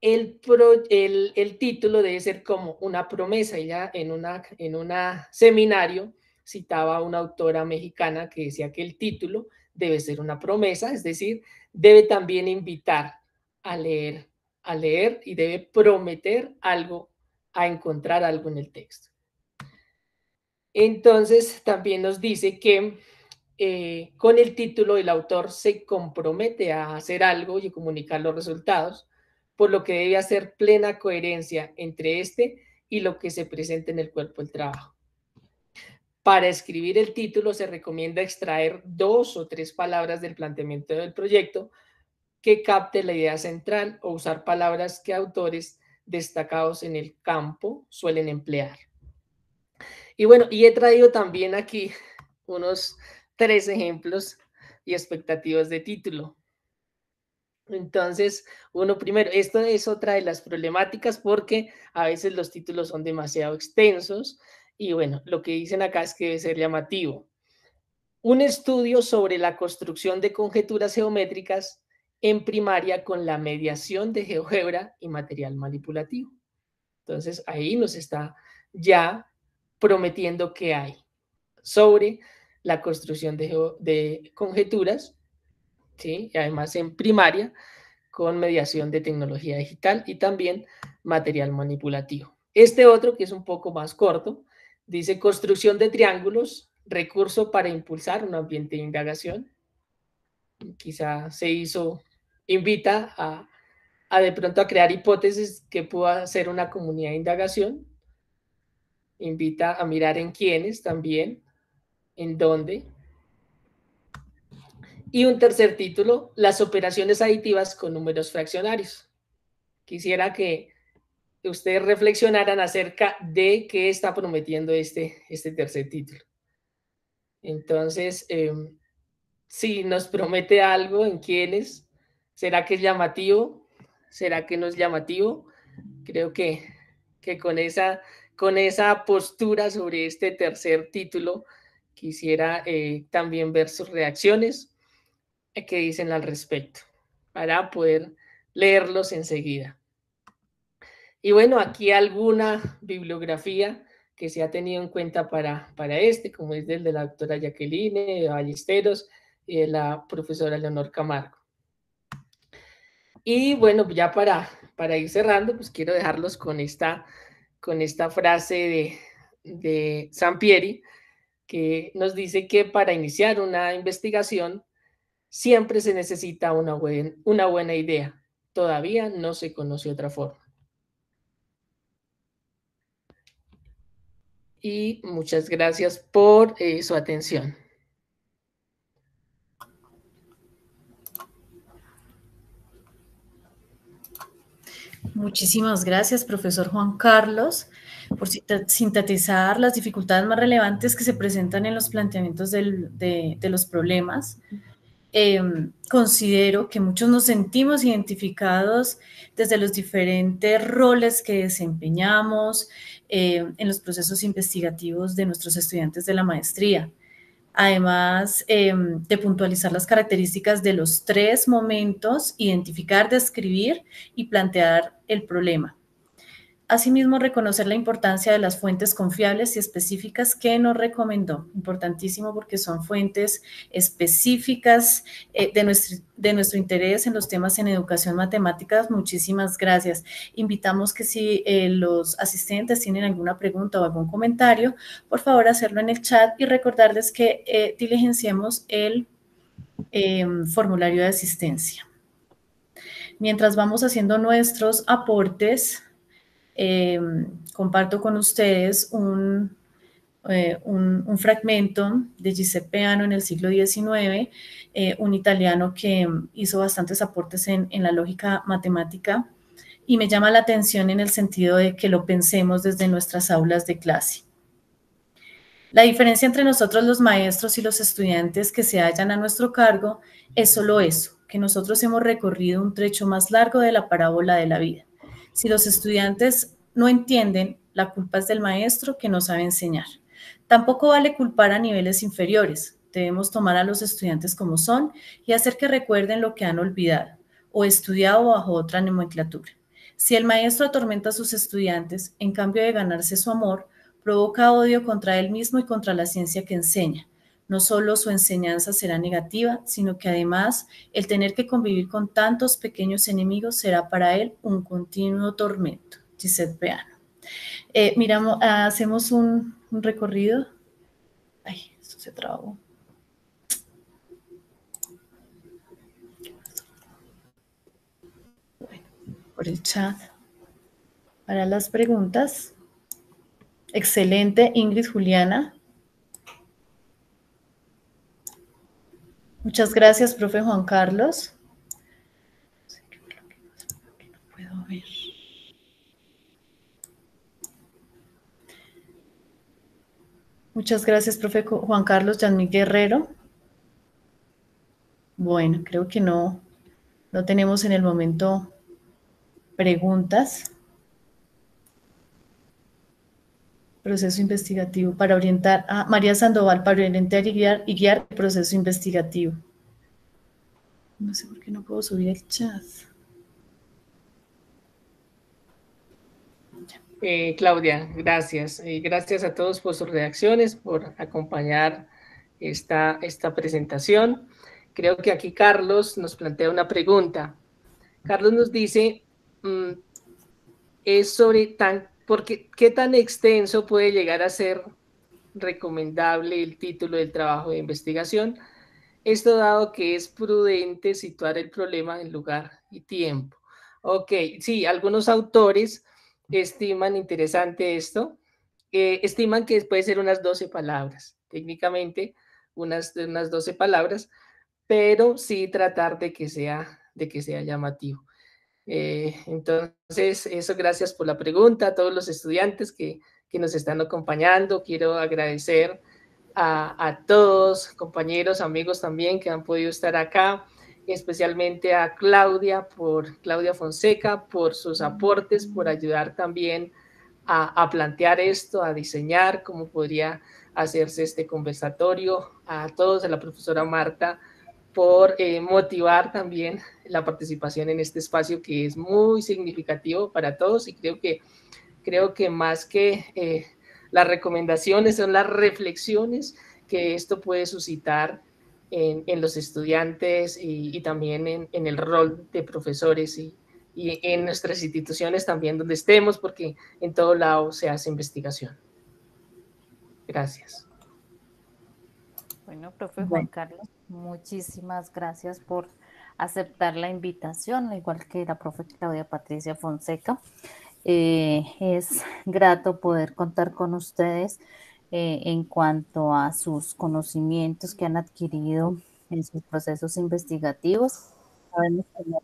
el, título debe ser como una promesa. Ella en un en una seminario citaba a una autora mexicana que decía que el título debe ser una promesa, es decir, debe también invitar a leer, a leer y debe prometer algo, a encontrar algo en el texto. Entonces, también nos dice que eh, con el título el autor se compromete a hacer algo y comunicar los resultados, por lo que debe hacer plena coherencia entre este y lo que se presenta en el cuerpo del trabajo. Para escribir el título se recomienda extraer dos o tres palabras del planteamiento del proyecto que capte la idea central o usar palabras que autores destacados en el campo suelen emplear. Y bueno, y he traído también aquí unos tres ejemplos y expectativas de título. Entonces, uno primero, esto es otra de las problemáticas porque a veces los títulos son demasiado extensos y bueno, lo que dicen acá es que debe ser llamativo. Un estudio sobre la construcción de conjeturas geométricas en primaria con la mediación de GeoGebra y material manipulativo. Entonces, ahí nos está ya prometiendo que hay sobre la construcción de, conjeturas, ¿sí? y además en primaria, con mediación de tecnología digital y también material manipulativo. Este otro, que es un poco más corto, dice construcción de triángulos, recurso para impulsar un ambiente de indagación. Quizá se hizo, invita a, a de pronto a crear hipótesis que pueda ser una comunidad de indagación invita a mirar en quiénes también, en dónde. Y un tercer título, las operaciones aditivas con números fraccionarios. Quisiera que ustedes reflexionaran acerca de qué está prometiendo este, este tercer título. Entonces, em, si nos promete algo en quiénes, ¿será que es llamativo? ¿Será que no es llamativo? Creo que, que con esa con esa postura sobre este tercer título. Quisiera eh, también ver sus reacciones, eh, que dicen al respecto, para poder leerlos enseguida. Y bueno, aquí alguna bibliografía que se ha tenido en cuenta para, para este, como es del de la doctora Jacqueline, de Ballesteros y la profesora Leonor Camargo. Y bueno, ya para, para ir cerrando, pues quiero dejarlos con esta con esta frase de, Sampieri, que nos dice que para iniciar una investigación siempre se necesita una, buena idea. Todavía no se conoce otra forma. Y muchas gracias por eh, su atención. Muchísimas gracias, profesor Juan Carlos, por sintetizar las dificultades más relevantes que se presentan en los planteamientos de, los problemas. Em, considero que muchos nos sentimos identificados desde los diferentes roles que desempeñamos em, en los procesos investigativos de nuestros estudiantes de la maestría. Además em, de puntualizar las características de los tres momentos, identificar, describir y plantear el problema. Asimismo, reconocer la importancia de las fuentes confiables y específicas que nos recomendó. Importantísimo porque son fuentes específicas eh, de, nuestro, interés en los temas en educación matemáticas. Muchísimas gracias. Invitamos que si eh, los asistentes tienen alguna pregunta o algún comentario, por favor hacerlo en el chat y recordarles que eh, diligenciemos el em, formulario de asistencia. Mientras vamos haciendo nuestros aportes, eh, comparto con ustedes eh, un, un, fragmento de Giuseppe Anno en el siglo XIX, eh, un italiano que hizo bastantes aportes en, en la lógica matemática y me llama la atención en el sentido de que lo pensemos desde nuestras aulas de clase. La diferencia entre nosotros los maestros y los estudiantes que se hallan a nuestro cargo es solo eso, que nosotros hemos recorrido un trecho más largo de la parábola de la vida. Si los estudiantes no entienden, la culpa es del maestro que no sabe enseñar. Tampoco vale culpar a niveles inferiores. Debemos tomar a los estudiantes como son y hacer que recuerden lo que han olvidado o estudiado bajo otra nomenclatura. Si el maestro atormenta a sus estudiantes, en cambio de ganarse su amor, provoca odio contra él mismo y contra la ciencia que enseña. No solo su enseñanza será negativa, sino que además el tener que convivir con tantos pequeños enemigos será para él un continuo tormento. Gisette Peano. Eh, miramos, hacemos un, recorrido. Ay, esto se trabó. por el chat. Para las preguntas. Excelente, Ingrid Juliana. Muchas gracias, profe Juan Carlos. Muchas gracias, profe Juan Carlos Yanmi Guerrero. Bueno, creo que no, no tenemos en el momento preguntas. proceso investigativo, para orientar a María Sandoval, para orientar y guiar, y guiar el proceso investigativo. No sé por qué no puedo subir el chat. Eh, Claudia, gracias. Eh, gracias a todos por sus reacciones, por acompañar esta, esta presentación. Creo que aquí Carlos nos plantea una pregunta. Carlos nos dice, mm, es sobre tan porque qué tan extenso puede llegar a ser recomendable el título del trabajo de investigación, esto dado que es prudente situar el problema en lugar y tiempo. Ok, sí, algunos autores estiman, interesante esto, eh, estiman que puede ser unas 12 palabras, técnicamente unas, unas 12 palabras, pero sí tratar de que sea, de que sea llamativo. Eh, entonces, eso, gracias por la pregunta a todos los estudiantes que, que nos están acompañando. Quiero agradecer a, a, todos, compañeros, amigos también que han podido estar acá, especialmente a Claudia, por Claudia Fonseca, por sus aportes, por ayudar también a, a plantear esto, a diseñar cómo podría hacerse este conversatorio, a todos, a la profesora Marta por eh, motivar también la participación en este espacio que es muy significativo para todos y creo que, creo que más que eh, las recomendaciones son las reflexiones que esto puede suscitar en, en los estudiantes y, y también en, en, el rol de profesores y, y en nuestras instituciones también donde estemos, porque en todo lado se hace investigación. Gracias. Bueno, profe Juan Carlos, Muchísimas gracias por aceptar la invitación, al igual que la profe Claudia Patricia Fonseca. Eh, es grato poder contar con ustedes eh, en cuanto a sus conocimientos que han adquirido en sus procesos investigativos. Sabemos que no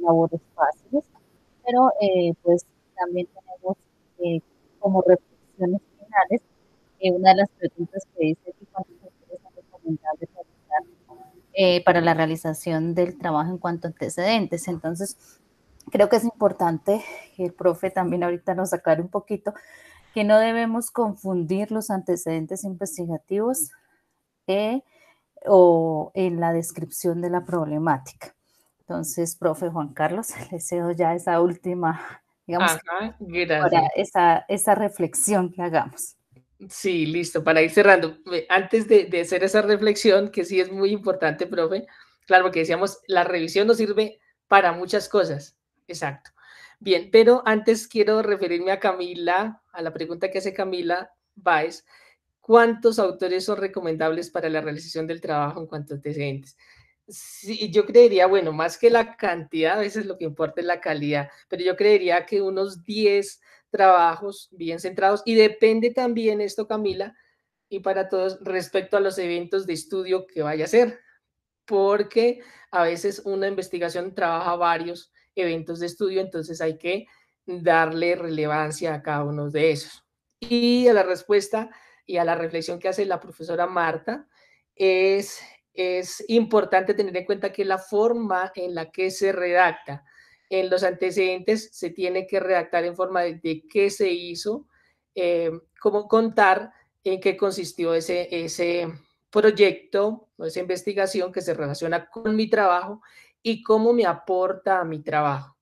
labores fáciles, pero eh, pues también tenemos eh, como reflexiones finales una de las preguntas que dice que cuando se eh, para la realización del trabajo en cuanto a antecedentes. Entonces, creo que es importante que el profe también ahorita nos aclare un poquito que no debemos confundir los antecedentes investigativos eh, o en la descripción de la problemática. Entonces, profe Juan Carlos, le cedo ya esa última, digamos, esa reflexión que hagamos. Sí, listo, para ir cerrando, eh, antes de, hacer esa reflexión, que sí es muy importante, profe, claro, porque decíamos, la revisión nos sirve para muchas cosas, exacto. Bien, pero antes quiero referirme a Camila, a la pregunta que hace Camila Baez, ¿cuántos autores son recomendables para la realización del trabajo en cuanto a antecedentes? Sí, yo creería, bueno, más que la cantidad, a veces lo que importa es la calidad, pero yo creería que unos 10 trabajos bien centrados y depende también esto, Camila, y para todos respecto a los eventos de estudio que vaya a ser, porque a veces una investigación trabaja varios eventos de estudio, entonces hay que darle relevancia a cada uno de esos. Y a la respuesta y a la reflexión que hace la profesora Marta, es, es importante tener en cuenta que la forma en la que se redacta, en los antecedentes se tiene que redactar en forma de, qué se hizo, eh, cómo contar en qué consistió ese, ese proyecto o esa investigación que se relaciona con mi trabajo y cómo me aporta a mi trabajo,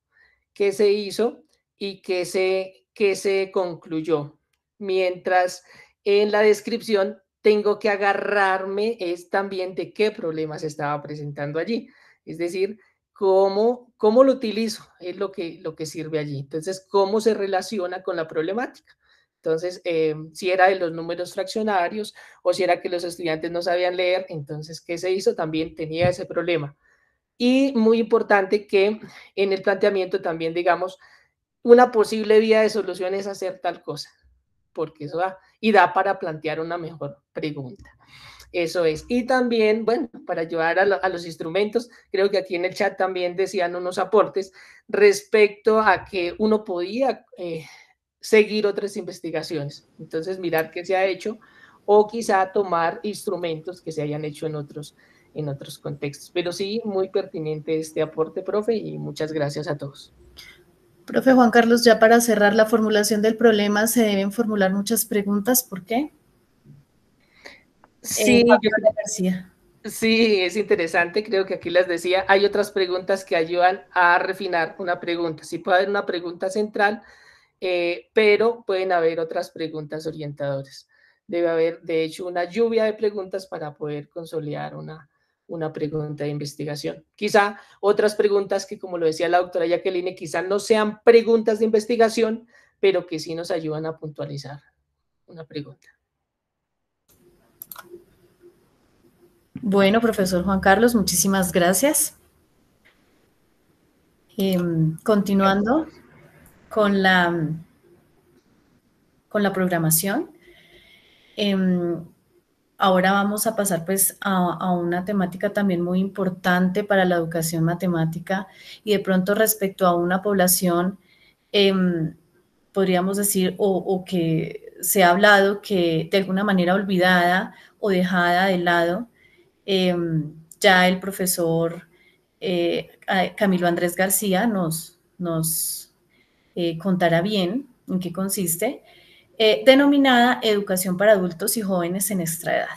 qué se hizo y qué se, qué se concluyó. Mientras en la descripción tengo que agarrarme es también de qué problema se estaba presentando allí. Es decir, cómo, lo utilizo, es lo que, lo que sirve allí. Entonces, cómo se relaciona con la problemática. Entonces, eh, si era de los números fraccionarios o si era que los estudiantes no sabían leer, entonces, ¿qué se hizo? También tenía ese problema. Y muy importante que en el planteamiento también, digamos, una posible vía de solución es hacer tal cosa, porque eso da, y da para plantear una mejor pregunta. Eso es. Y también, bueno, para ayudar a, los instrumentos, creo que aquí en el chat también decían unos aportes respecto a que uno podía eh, seguir otras investigaciones. Entonces, mirar qué se ha hecho o quizá tomar instrumentos que se hayan hecho en otros, en otros contextos. Pero sí, muy pertinente este aporte, profe, y muchas gracias a todos. Profe Juan Carlos, ya para cerrar la formulación del problema se deben formular muchas preguntas. ¿Por qué? Sí, Sí, es interesante, creo que aquí les decía, hay otras preguntas que ayudan a refinar una pregunta. Sí puede haber una pregunta central, eh, pero pueden haber otras preguntas orientadoras. Debe haber, de hecho, una lluvia de preguntas para poder consolidar una, una pregunta de investigación. Quizá otras preguntas que, como lo decía la doctora Jacqueline, quizá no sean preguntas de investigación, pero que sí nos ayudan a puntualizar una pregunta. Bueno, profesor Juan Carlos, muchísimas gracias. Em, continuando con la, con la programación, em, ahora vamos a pasar pues a, una temática también muy importante para la educación matemática y de pronto respecto a una población, em, podríamos decir, o que se ha hablado que de alguna manera olvidada o dejada de lado, Em, ya el profesor eh, Camilo Andrés García nos, nos eh, contará bien en qué consiste, eh, denominada Educación para Adultos y Jóvenes en Extraedad.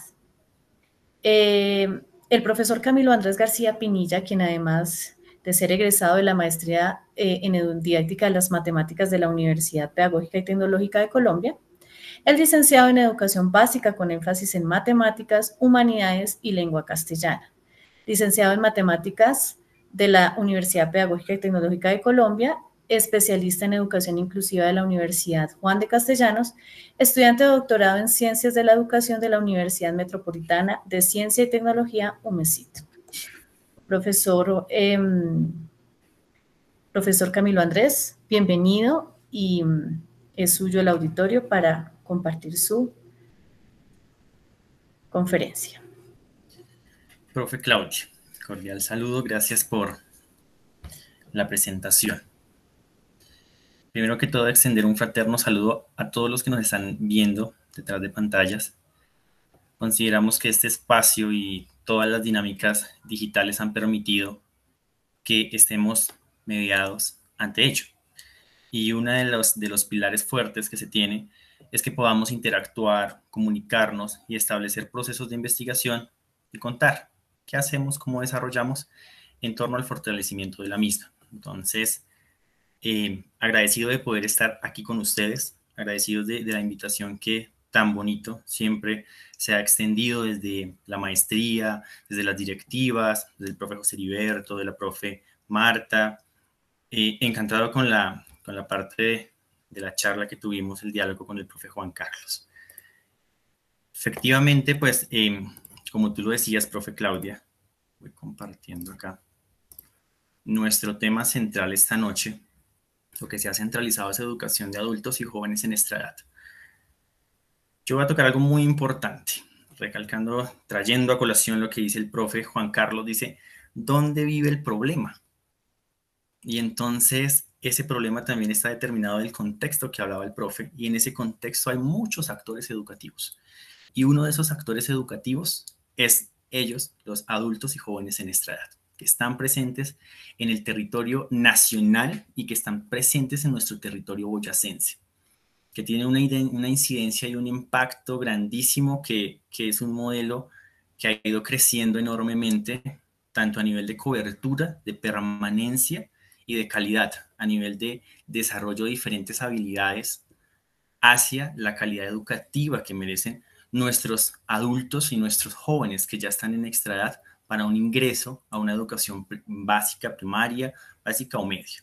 Em, el profesor Camilo Andrés García Pinilla, quien además de ser egresado de la maestría en Didáctica de las Matemáticas de la Universidad Pedagógica y Tecnológica de Colombia, el licenciado en Educación Básica con énfasis en Matemáticas, Humanidades y Lengua Castellana, licenciado en Matemáticas de la Universidad Pedagógica y Tecnológica de Colombia, especialista en Educación Inclusiva de la Universidad Juan de Castellanos, estudiante de doctorado en Ciencias de la Educación de la Universidad Metropolitana de Ciencia y Tecnología, UMECIT. Profesor, em, profesor Camilo Andrés, bienvenido y mm, es suyo el auditorio para compartir su conferencia. Profe Claudio, cordial saludo, gracias por la presentación. Primero que todo, extender un fraterno saludo a todos los que nos están viendo detrás de pantallas. Consideramos que este espacio y todas las dinámicas digitales han permitido que estemos mediados ante ello. Y uno de los, de los pilares fuertes que se tiene es que podamos interactuar, comunicarnos y establecer procesos de investigación y contar qué hacemos, cómo desarrollamos en torno al fortalecimiento de la misma. Entonces, eh, agradecido de poder estar aquí con ustedes, agradecido de, la invitación que tan bonito siempre se ha extendido desde la maestría, desde las directivas, del profe José Heriberto, de la profe Marta. Eh, encantado con la, con la parte de la charla que tuvimos, el diálogo con el profe Juan Carlos. Efectivamente, pues, em, como tú lo decías, profe Claudia, voy compartiendo acá. Nuestro tema central esta noche, lo que se ha centralizado es educación de adultos y jóvenes en esta Yo voy a tocar algo muy importante, recalcando, trayendo a colación lo que dice el profe Juan Carlos, dice, ¿dónde vive el problema? Y entonces ese problema también está determinado del contexto que hablaba el profe y en ese contexto hay muchos actores educativos. Y uno de esos actores educativos es ellos, los adultos y jóvenes en nuestra edad, que están presentes en el territorio nacional y que están presentes en nuestro territorio boyacense, que tiene una, una incidencia y un impacto grandísimo que es un modelo que ha ido creciendo enormemente, tanto a nivel de cobertura, de permanencia y de calidad a nivel de desarrollo de diferentes habilidades hacia la calidad educativa que merecen nuestros adultos y nuestros jóvenes que ya están en extra edad para un ingreso a una educación básica, primaria, básica o media.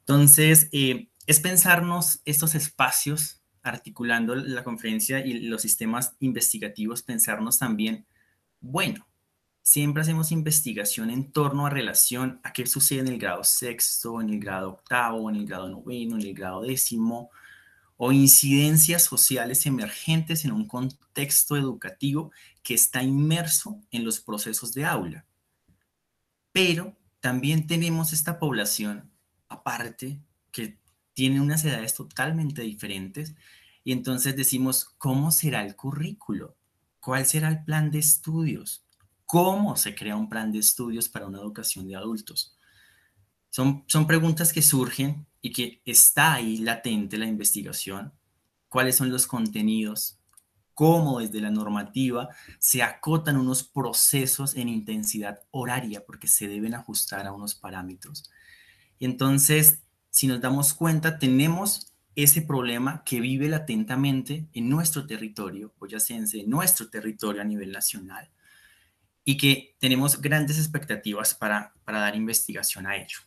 Entonces, eh, es pensarnos estos espacios, articulando la conferencia y los sistemas investigativos, pensarnos también, bueno, siempre hacemos investigación en torno a relación a qué sucede en el grado sexto, en el grado octavo, en el grado noveno, en el grado décimo, o incidencias sociales emergentes en un contexto educativo que está inmerso en los procesos de aula. Pero también tenemos esta población aparte que tiene unas edades totalmente diferentes y entonces decimos, ¿cómo será el currículo? ¿Cuál será el plan de estudios? ¿Cómo se crea un plan de estudios para una educación de adultos? Son, son preguntas que surgen y que está ahí latente la investigación. ¿Cuáles son los contenidos? cómo desde la normativa se acotan unos procesos en intensidad horaria, porque se deben ajustar a unos parámetros. Y Entonces, si nos damos cuenta, tenemos ese problema que vive latentamente en nuestro territorio boyacense, en nuestro territorio a nivel nacional, y que tenemos grandes expectativas para, dar investigación a ello.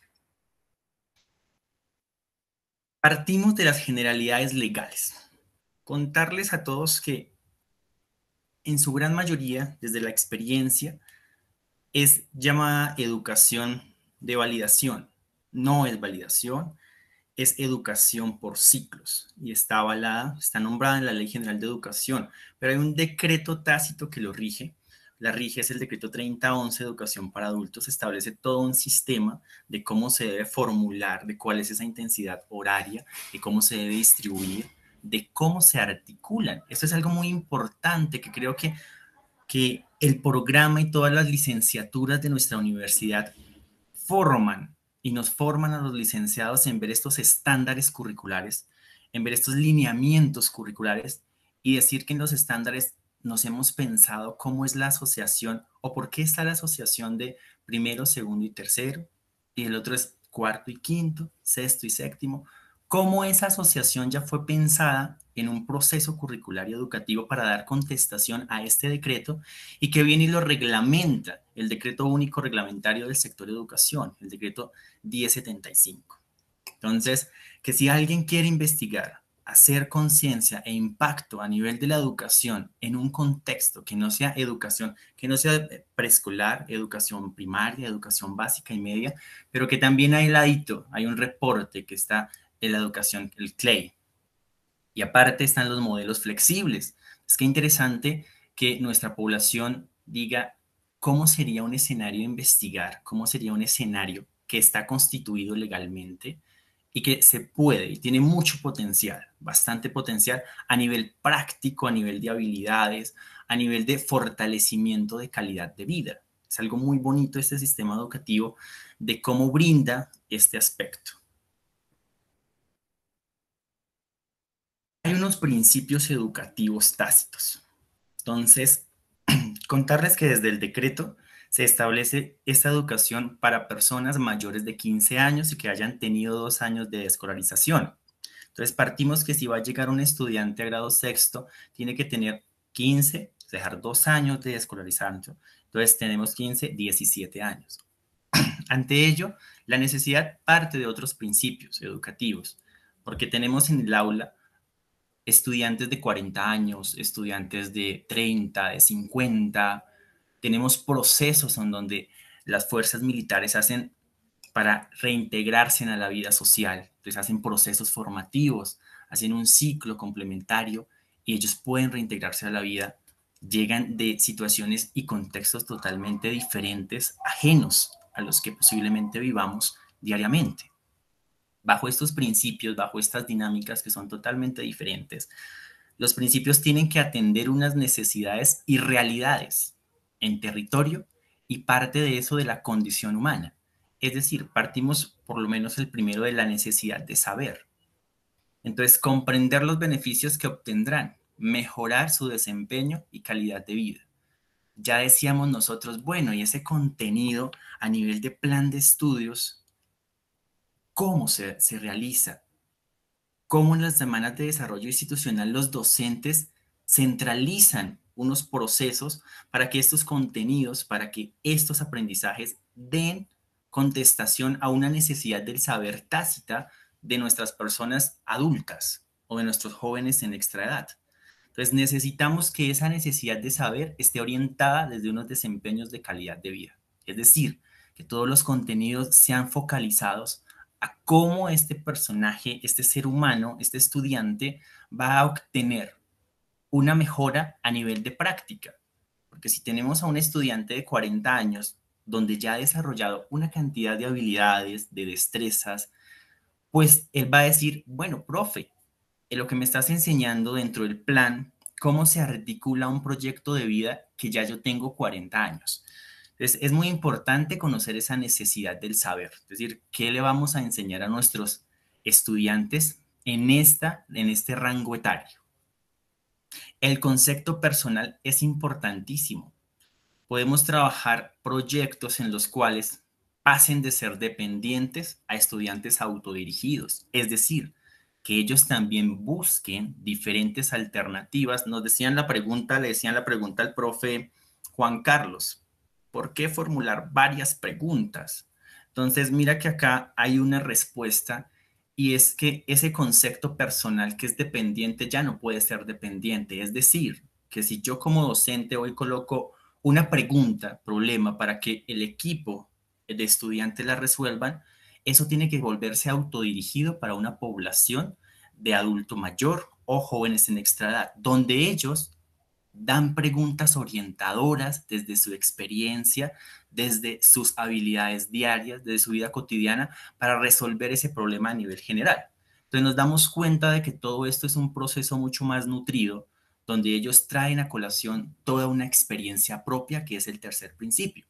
Partimos de las generalidades legales. Contarles a todos que en su gran mayoría, desde la experiencia, es llamada educación de validación. No es validación, es educación por ciclos y está avalada, está nombrada en la Ley General de Educación, pero hay un decreto tácito que lo rige la rige es el decreto 3011 Educación para Adultos, establece todo un sistema de cómo se debe formular, de cuál es esa intensidad horaria, de cómo se debe distribuir, de cómo se articulan. Esto es algo muy importante que creo que, que el programa y todas las licenciaturas de nuestra universidad forman y nos forman a los licenciados en ver estos estándares curriculares, en ver estos lineamientos curriculares y decir que en los estándares nos hemos pensado cómo es la asociación o por qué está la asociación de primero, segundo y tercero, y el otro es cuarto y quinto, sexto y séptimo, cómo esa asociación ya fue pensada en un proceso curricular y educativo para dar contestación a este decreto y que viene y lo reglamenta el decreto único reglamentario del sector de educación, el decreto 1075. Entonces, que si alguien quiere investigar hacer conciencia e impacto a nivel de la educación en un contexto que no sea educación, que no sea eh, preescolar, educación primaria, educación básica y media, pero que también hay ladito, hay un reporte que está en la educación, el CLAY. Y aparte están los modelos flexibles. Es que interesante que nuestra población diga cómo sería un escenario investigar, cómo sería un escenario que está constituido legalmente, y que se puede y tiene mucho potencial, bastante potencial a nivel práctico, a nivel de habilidades, a nivel de fortalecimiento de calidad de vida. Es algo muy bonito este sistema educativo de cómo brinda este aspecto. Hay unos principios educativos tácitos. Entonces, contarles que desde el decreto se establece esta educación para personas mayores de 15 años y que hayan tenido dos años de escolarización. Entonces, partimos que si va a llegar un estudiante a grado sexto, tiene que tener 15, dejar dos años de escolarización. Entonces, tenemos 15, 17 años. Ante ello, la necesidad parte de otros principios educativos, porque tenemos en el aula estudiantes de 40 años, estudiantes de 30, de 50, tenemos procesos en donde las fuerzas militares hacen para reintegrarse en la vida social. Entonces hacen procesos formativos, hacen un ciclo complementario y ellos pueden reintegrarse a la vida. Llegan de situaciones y contextos totalmente diferentes, ajenos a los que posiblemente vivamos diariamente. Bajo estos principios, bajo estas dinámicas que son totalmente diferentes, los principios tienen que atender unas necesidades y realidades en territorio y parte de eso de la condición humana. Es decir, partimos por lo menos el primero de la necesidad de saber. Entonces, comprender los beneficios que obtendrán, mejorar su desempeño y calidad de vida. Ya decíamos nosotros, bueno, y ese contenido a nivel de plan de estudios, ¿cómo se, realiza? ¿Cómo en las semanas de desarrollo institucional los docentes centralizan unos procesos para que estos contenidos, para que estos aprendizajes den contestación a una necesidad del saber tácita de nuestras personas adultas o de nuestros jóvenes en extra edad. Entonces necesitamos que esa necesidad de saber esté orientada desde unos desempeños de calidad de vida. Es decir, que todos los contenidos sean focalizados a cómo este personaje, este ser humano, este estudiante va a obtener una mejora a nivel de práctica. Porque si tenemos a un estudiante de 40 años donde ya ha desarrollado una cantidad de habilidades, de destrezas, pues él va a decir, bueno, profe, en lo que me estás enseñando dentro del plan, cómo se articula un proyecto de vida que ya yo tengo 40 años. Entonces, es muy importante conocer esa necesidad del saber, es decir, qué le vamos a enseñar a nuestros estudiantes en, esta, en este rango etario. El concepto personal es importantísimo. Podemos trabajar proyectos en los cuales pasen de ser dependientes a estudiantes autodirigidos, es decir, que ellos también busquen diferentes alternativas. Nos decían la pregunta, le decían la pregunta al profe Juan Carlos, ¿por qué formular varias preguntas? Entonces, mira que acá hay una respuesta y es que ese concepto personal que es dependiente ya no puede ser dependiente. Es decir, que si yo como docente hoy coloco una pregunta, problema, para que el equipo de estudiante la resuelvan, eso tiene que volverse autodirigido para una población de adulto mayor o jóvenes en extra donde ellos dan preguntas orientadoras desde su experiencia, desde sus habilidades diarias, desde su vida cotidiana, para resolver ese problema a nivel general. Entonces nos damos cuenta de que todo esto es un proceso mucho más nutrido, donde ellos traen a colación toda una experiencia propia, que es el tercer principio.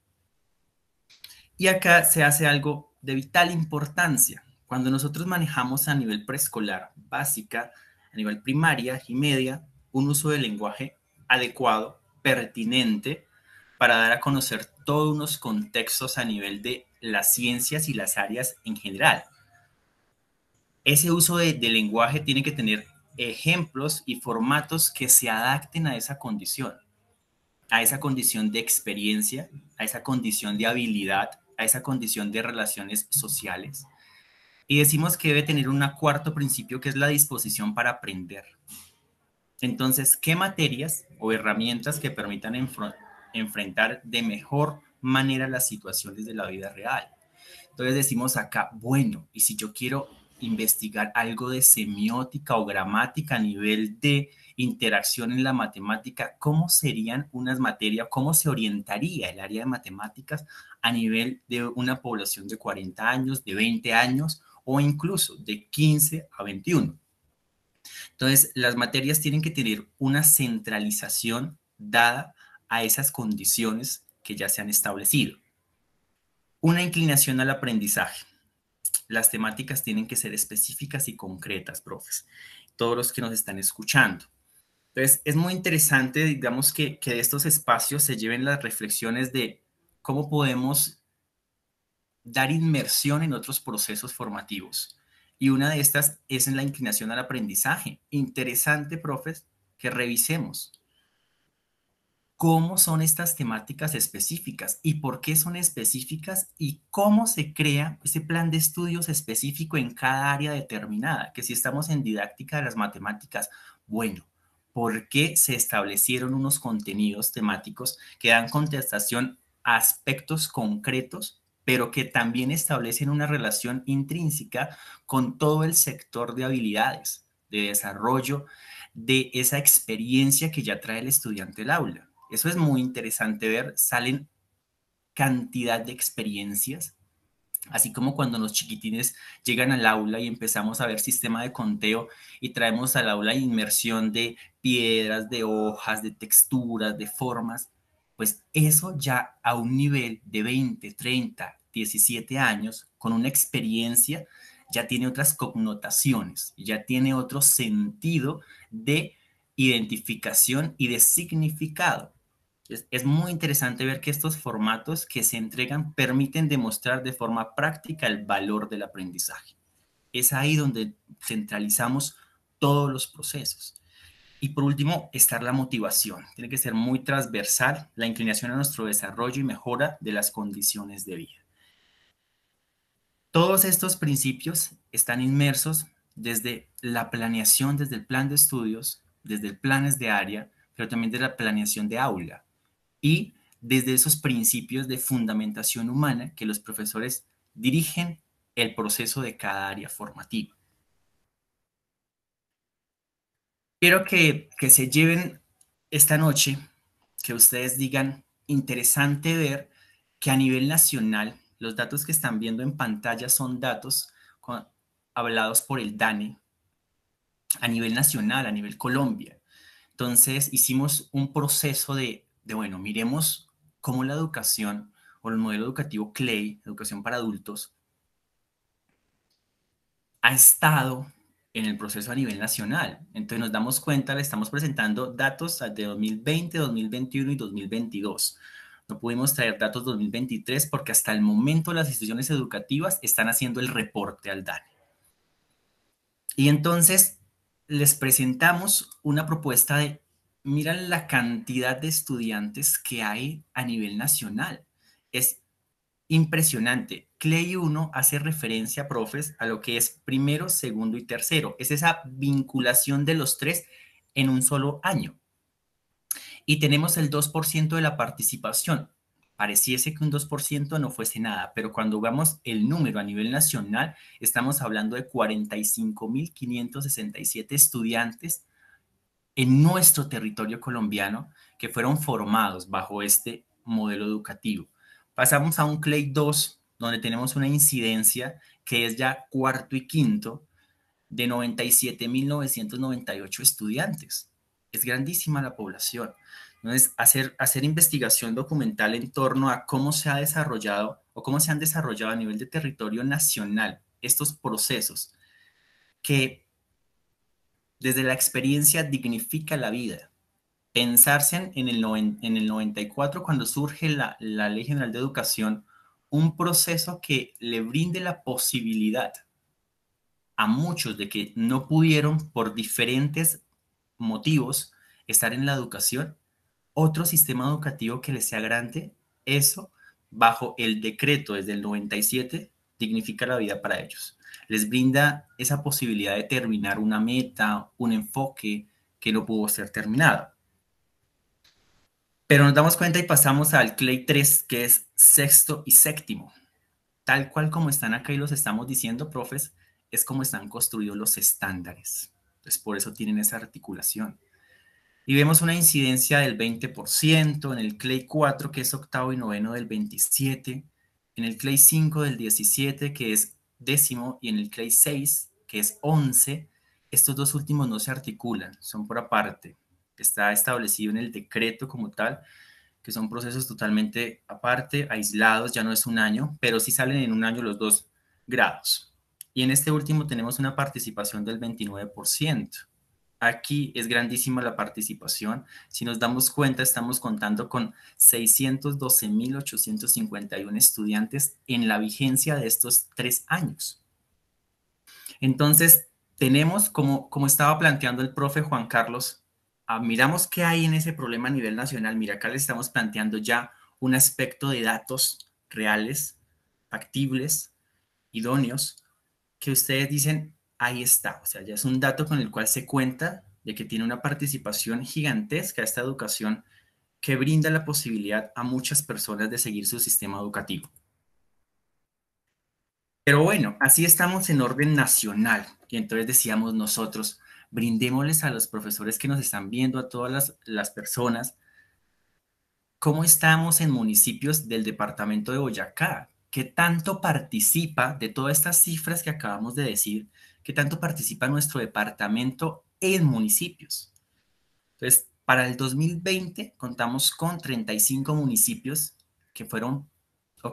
Y acá se hace algo de vital importancia. Cuando nosotros manejamos a nivel preescolar, básica, a nivel primaria y media, un uso del lenguaje adecuado, pertinente, para dar a conocer todos unos contextos a nivel de las ciencias y las áreas en general. Ese uso de, de lenguaje tiene que tener ejemplos y formatos que se adapten a esa condición, a esa condición de experiencia, a esa condición de habilidad, a esa condición de relaciones sociales. Y decimos que debe tener un cuarto principio que es la disposición para aprender. Entonces, ¿qué materias o herramientas que permitan enfrentar de mejor manera las situaciones de la vida real? Entonces decimos acá, bueno, y si yo quiero investigar algo de semiótica o gramática a nivel de interacción en la matemática, ¿cómo serían unas materias, cómo se orientaría el área de matemáticas a nivel de una población de 40 años, de 20 años o incluso de 15 a 21? Entonces, las materias tienen que tener una centralización dada a esas condiciones que ya se han establecido. Una inclinación al aprendizaje. Las temáticas tienen que ser específicas y concretas, profes. Todos los que nos están escuchando. Entonces, es muy interesante, digamos, que, que de estos espacios se lleven las reflexiones de cómo podemos dar inmersión en otros procesos formativos y una de estas es en la inclinación al aprendizaje. Interesante, profes, que revisemos cómo son estas temáticas específicas y por qué son específicas y cómo se crea ese plan de estudios específico en cada área determinada, que si estamos en didáctica de las matemáticas, bueno, ¿por qué se establecieron unos contenidos temáticos que dan contestación a aspectos concretos pero que también establecen una relación intrínseca con todo el sector de habilidades, de desarrollo, de esa experiencia que ya trae el estudiante al aula. Eso es muy interesante ver, salen cantidad de experiencias, así como cuando los chiquitines llegan al aula y empezamos a ver sistema de conteo y traemos al aula inmersión de piedras, de hojas, de texturas, de formas, pues eso ya a un nivel de 20, 30, 17 años, con una experiencia, ya tiene otras connotaciones, ya tiene otro sentido de identificación y de significado. Es, es, muy interesante ver que estos formatos que se entregan permiten demostrar de forma práctica el valor del aprendizaje. Es ahí donde centralizamos todos los procesos. Y por último, estar la motivación. Tiene que ser muy transversal la inclinación a nuestro desarrollo y mejora de las condiciones de vida. Todos estos principios están inmersos desde la planeación, desde el plan de estudios, desde el planes de área, pero también de la planeación de aula y desde esos principios de fundamentación humana que los profesores dirigen el proceso de cada área formativa. Quiero que, se lleven esta noche, que ustedes digan, interesante ver que a nivel nacional, los datos que están viendo en pantalla son datos hablados por el DANE a nivel nacional, a nivel Colombia. Entonces hicimos un proceso de, de bueno, miremos cómo la educación o el modelo educativo CLEI, educación para adultos, ha estado en el proceso a nivel nacional. Entonces nos damos cuenta, le estamos presentando datos de 2020, 2021 y 2022. No pudimos traer datos 2023 porque hasta el momento las instituciones educativas están haciendo el reporte al DANE. Y entonces les presentamos una propuesta de, mira la cantidad de estudiantes que hay a nivel nacional. Es impresionante. Clay 1 hace referencia, profes, a lo que es primero, segundo y tercero. Es esa vinculación de los tres en un solo año. Y tenemos el 2% de la participación. Pareciese que un 2% no fuese nada, pero cuando vemos el número a nivel nacional, estamos hablando de 45.567 estudiantes en nuestro territorio colombiano que fueron formados bajo este modelo educativo. Pasamos a un CLEI 2 donde tenemos una incidencia que es ya cuarto y quinto de 97.998 estudiantes. Es grandísima la población. Entonces, hacer, hacer investigación documental en torno a cómo se ha desarrollado o cómo se han desarrollado a nivel de territorio nacional estos procesos que desde la experiencia dignifica la vida. Pensarse en el, 94 cuando surge la, la Ley General de Educación un proceso que le brinde la posibilidad a muchos de que no pudieron por diferentes motivos estar en la educación, otro sistema educativo que les sea grande, eso bajo el decreto desde el 97 dignifica la vida para ellos. Les brinda esa posibilidad de terminar una meta, un enfoque que no pudo ser terminado. Pero nos damos cuenta y pasamos al clay 3, que es sexto y séptimo. Tal cual como están acá y los estamos diciendo, profes, es como están construidos los estándares. Entonces, por eso tienen esa articulación. Y vemos una incidencia del 20%, en el clay 4, que es octavo y noveno, del 27%, en el clay 5 del 17%, que es décimo, y en el clay 6, que es 11%. Estos dos últimos no se articulan, son por aparte está establecido en el decreto como tal, que son procesos totalmente aparte, aislados, ya no es un año, pero sí salen en un año los dos grados. Y en este último tenemos una participación del 29%. Aquí es grandísima la participación. Si nos damos cuenta, estamos contando con 612.851 estudiantes en la vigencia de estos tres años. Entonces, tenemos, como, como estaba planteando el profe Juan Carlos, Ah, miramos qué hay en ese problema a nivel nacional. Mira, acá le estamos planteando ya un aspecto de datos reales, factibles, idóneos, que ustedes dicen, ahí está. O sea, ya es un dato con el cual se cuenta de que tiene una participación gigantesca esta educación que brinda la posibilidad a muchas personas de seguir su sistema educativo. Pero bueno, así estamos en orden nacional. Y entonces decíamos nosotros, brindémosles a los profesores que nos están viendo, a todas las, personas, cómo estamos en municipios del departamento de Boyacá, qué tanto participa de todas estas cifras que acabamos de decir, qué tanto participa nuestro departamento en municipios. Entonces, para el 2020 contamos con 35 municipios que fueron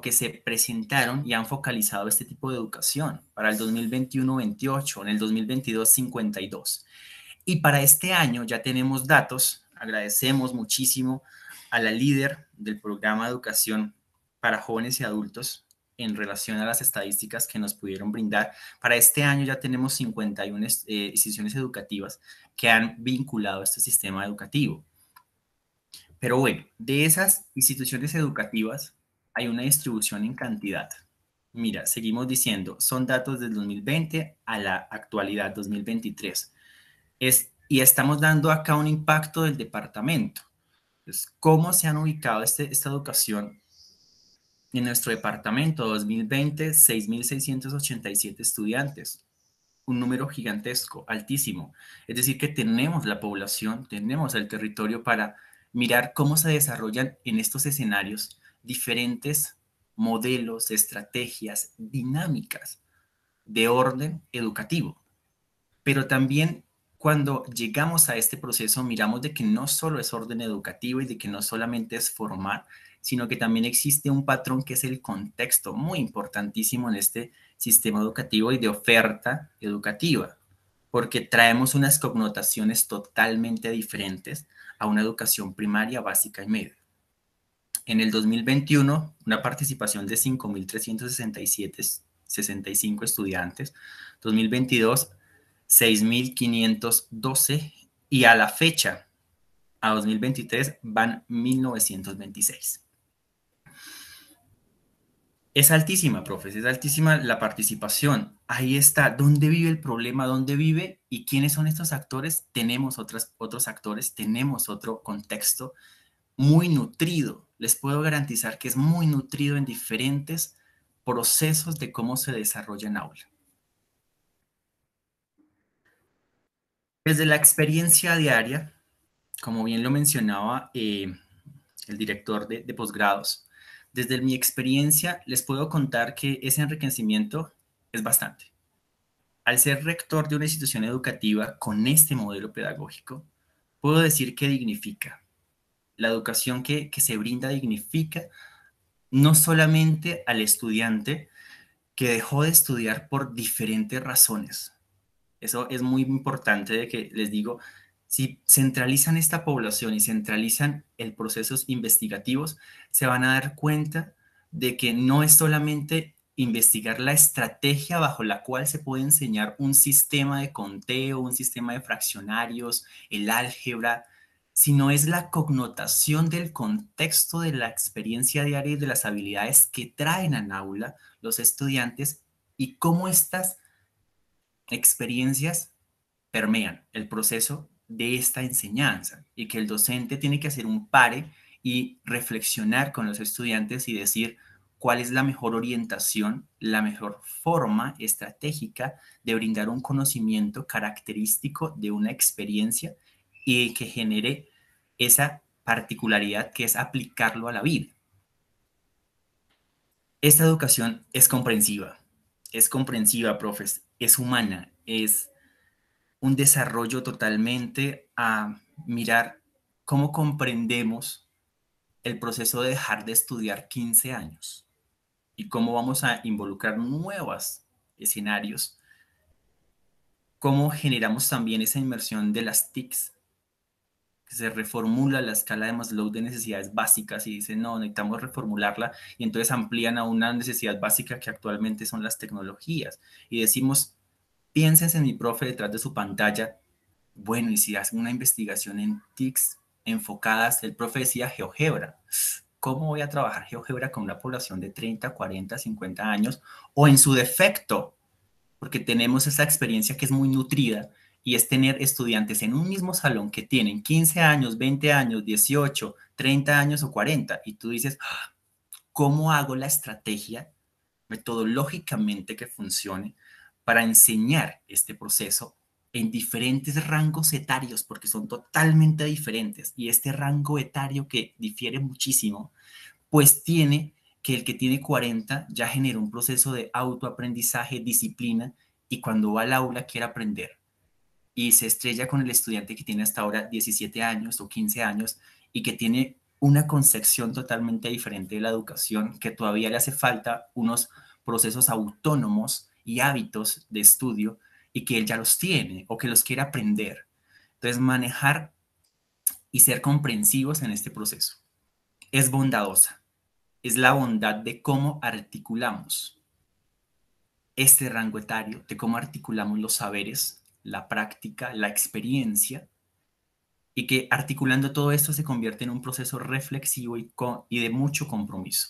que se presentaron y han focalizado este tipo de educación. Para el 2021, 28, en el 2022, 52. Y para este año ya tenemos datos. Agradecemos muchísimo a la líder del programa de educación para jóvenes y adultos en relación a las estadísticas que nos pudieron brindar. Para este año ya tenemos 51 eh, instituciones educativas que han vinculado este sistema educativo. Pero bueno, de esas instituciones educativas, hay una distribución en cantidad. Mira, seguimos diciendo, son datos del 2020 a la actualidad 2023. Es, y estamos dando acá un impacto del departamento. Pues, ¿Cómo se han ubicado este, esta educación en nuestro departamento? 2020, 6.687 estudiantes. Un número gigantesco, altísimo. Es decir, que tenemos la población, tenemos el territorio para mirar cómo se desarrollan en estos escenarios diferentes modelos, estrategias, dinámicas de orden educativo. Pero también cuando llegamos a este proceso miramos de que no solo es orden educativo y de que no solamente es formar, sino que también existe un patrón que es el contexto, muy importantísimo en este sistema educativo y de oferta educativa, porque traemos unas connotaciones totalmente diferentes a una educación primaria, básica y media. En el 2021, una participación de 5.367 estudiantes. 2022, 6.512. Y a la fecha, a 2023, van 1.926. Es altísima, profes, es altísima la participación. Ahí está, ¿dónde vive el problema? ¿Dónde vive? ¿Y quiénes son estos actores? Tenemos otras, otros actores, tenemos otro contexto muy nutrido les puedo garantizar que es muy nutrido en diferentes procesos de cómo se desarrolla en aula. Desde la experiencia diaria, como bien lo mencionaba eh, el director de, de posgrados, desde mi experiencia les puedo contar que ese enriquecimiento es bastante. Al ser rector de una institución educativa con este modelo pedagógico, puedo decir que dignifica, la educación que, se brinda dignifica no solamente al estudiante que dejó de estudiar por diferentes razones. Eso es muy importante de que les digo, si centralizan esta población y centralizan el procesos investigativos, se van a dar cuenta de que no es solamente investigar la estrategia bajo la cual se puede enseñar un sistema de conteo, un sistema de fraccionarios, el álgebra, sino es la connotación del contexto de la experiencia diaria y de las habilidades que traen al aula los estudiantes y cómo estas experiencias permean el proceso de esta enseñanza y que el docente tiene que hacer un pare y reflexionar con los estudiantes y decir cuál es la mejor orientación, la mejor forma estratégica de brindar un conocimiento característico de una experiencia y que genere esa particularidad que es aplicarlo a la vida. Esta educación es comprensiva, es comprensiva, profes, es humana, es un desarrollo totalmente a mirar cómo comprendemos el proceso de dejar de estudiar 15 años y cómo vamos a involucrar nuevos escenarios, cómo generamos también esa inmersión de las TICs se reformula la escala de Maslow de necesidades básicas y dicen, no, necesitamos reformularla y entonces amplían a una necesidad básica que actualmente son las tecnologías. Y decimos, piénsense en mi profe detrás de su pantalla, bueno, y si hacen una investigación en TICs enfocadas, el profe decía GeoGebra. ¿Cómo voy a trabajar GeoGebra con una población de 30, 40, 50 años? O en su defecto, porque tenemos esa experiencia que es muy nutrida y es tener estudiantes en un mismo salón que tienen 15 años, 20 años, 18, 30 años o 40, y tú dices, ah, ¿cómo hago la estrategia metodológicamente que funcione para enseñar este proceso en diferentes rangos etarios, porque son totalmente diferentes, y este rango etario que difiere muchísimo, pues tiene que el que tiene 40 ya genera un proceso de autoaprendizaje, disciplina, y cuando va al aula quiere aprender y se estrella con el estudiante que tiene hasta ahora 17 años o 15 años y que tiene una concepción totalmente diferente de la educación, que todavía le hace falta unos procesos autónomos y hábitos de estudio y que él ya los tiene o que los quiere aprender. Entonces, manejar y ser comprensivos en este proceso. Es bondadosa, es la bondad de cómo articulamos este rango etario, de cómo articulamos los saberes la práctica, la experiencia, y que articulando todo esto se convierte en un proceso reflexivo y, y de mucho compromiso.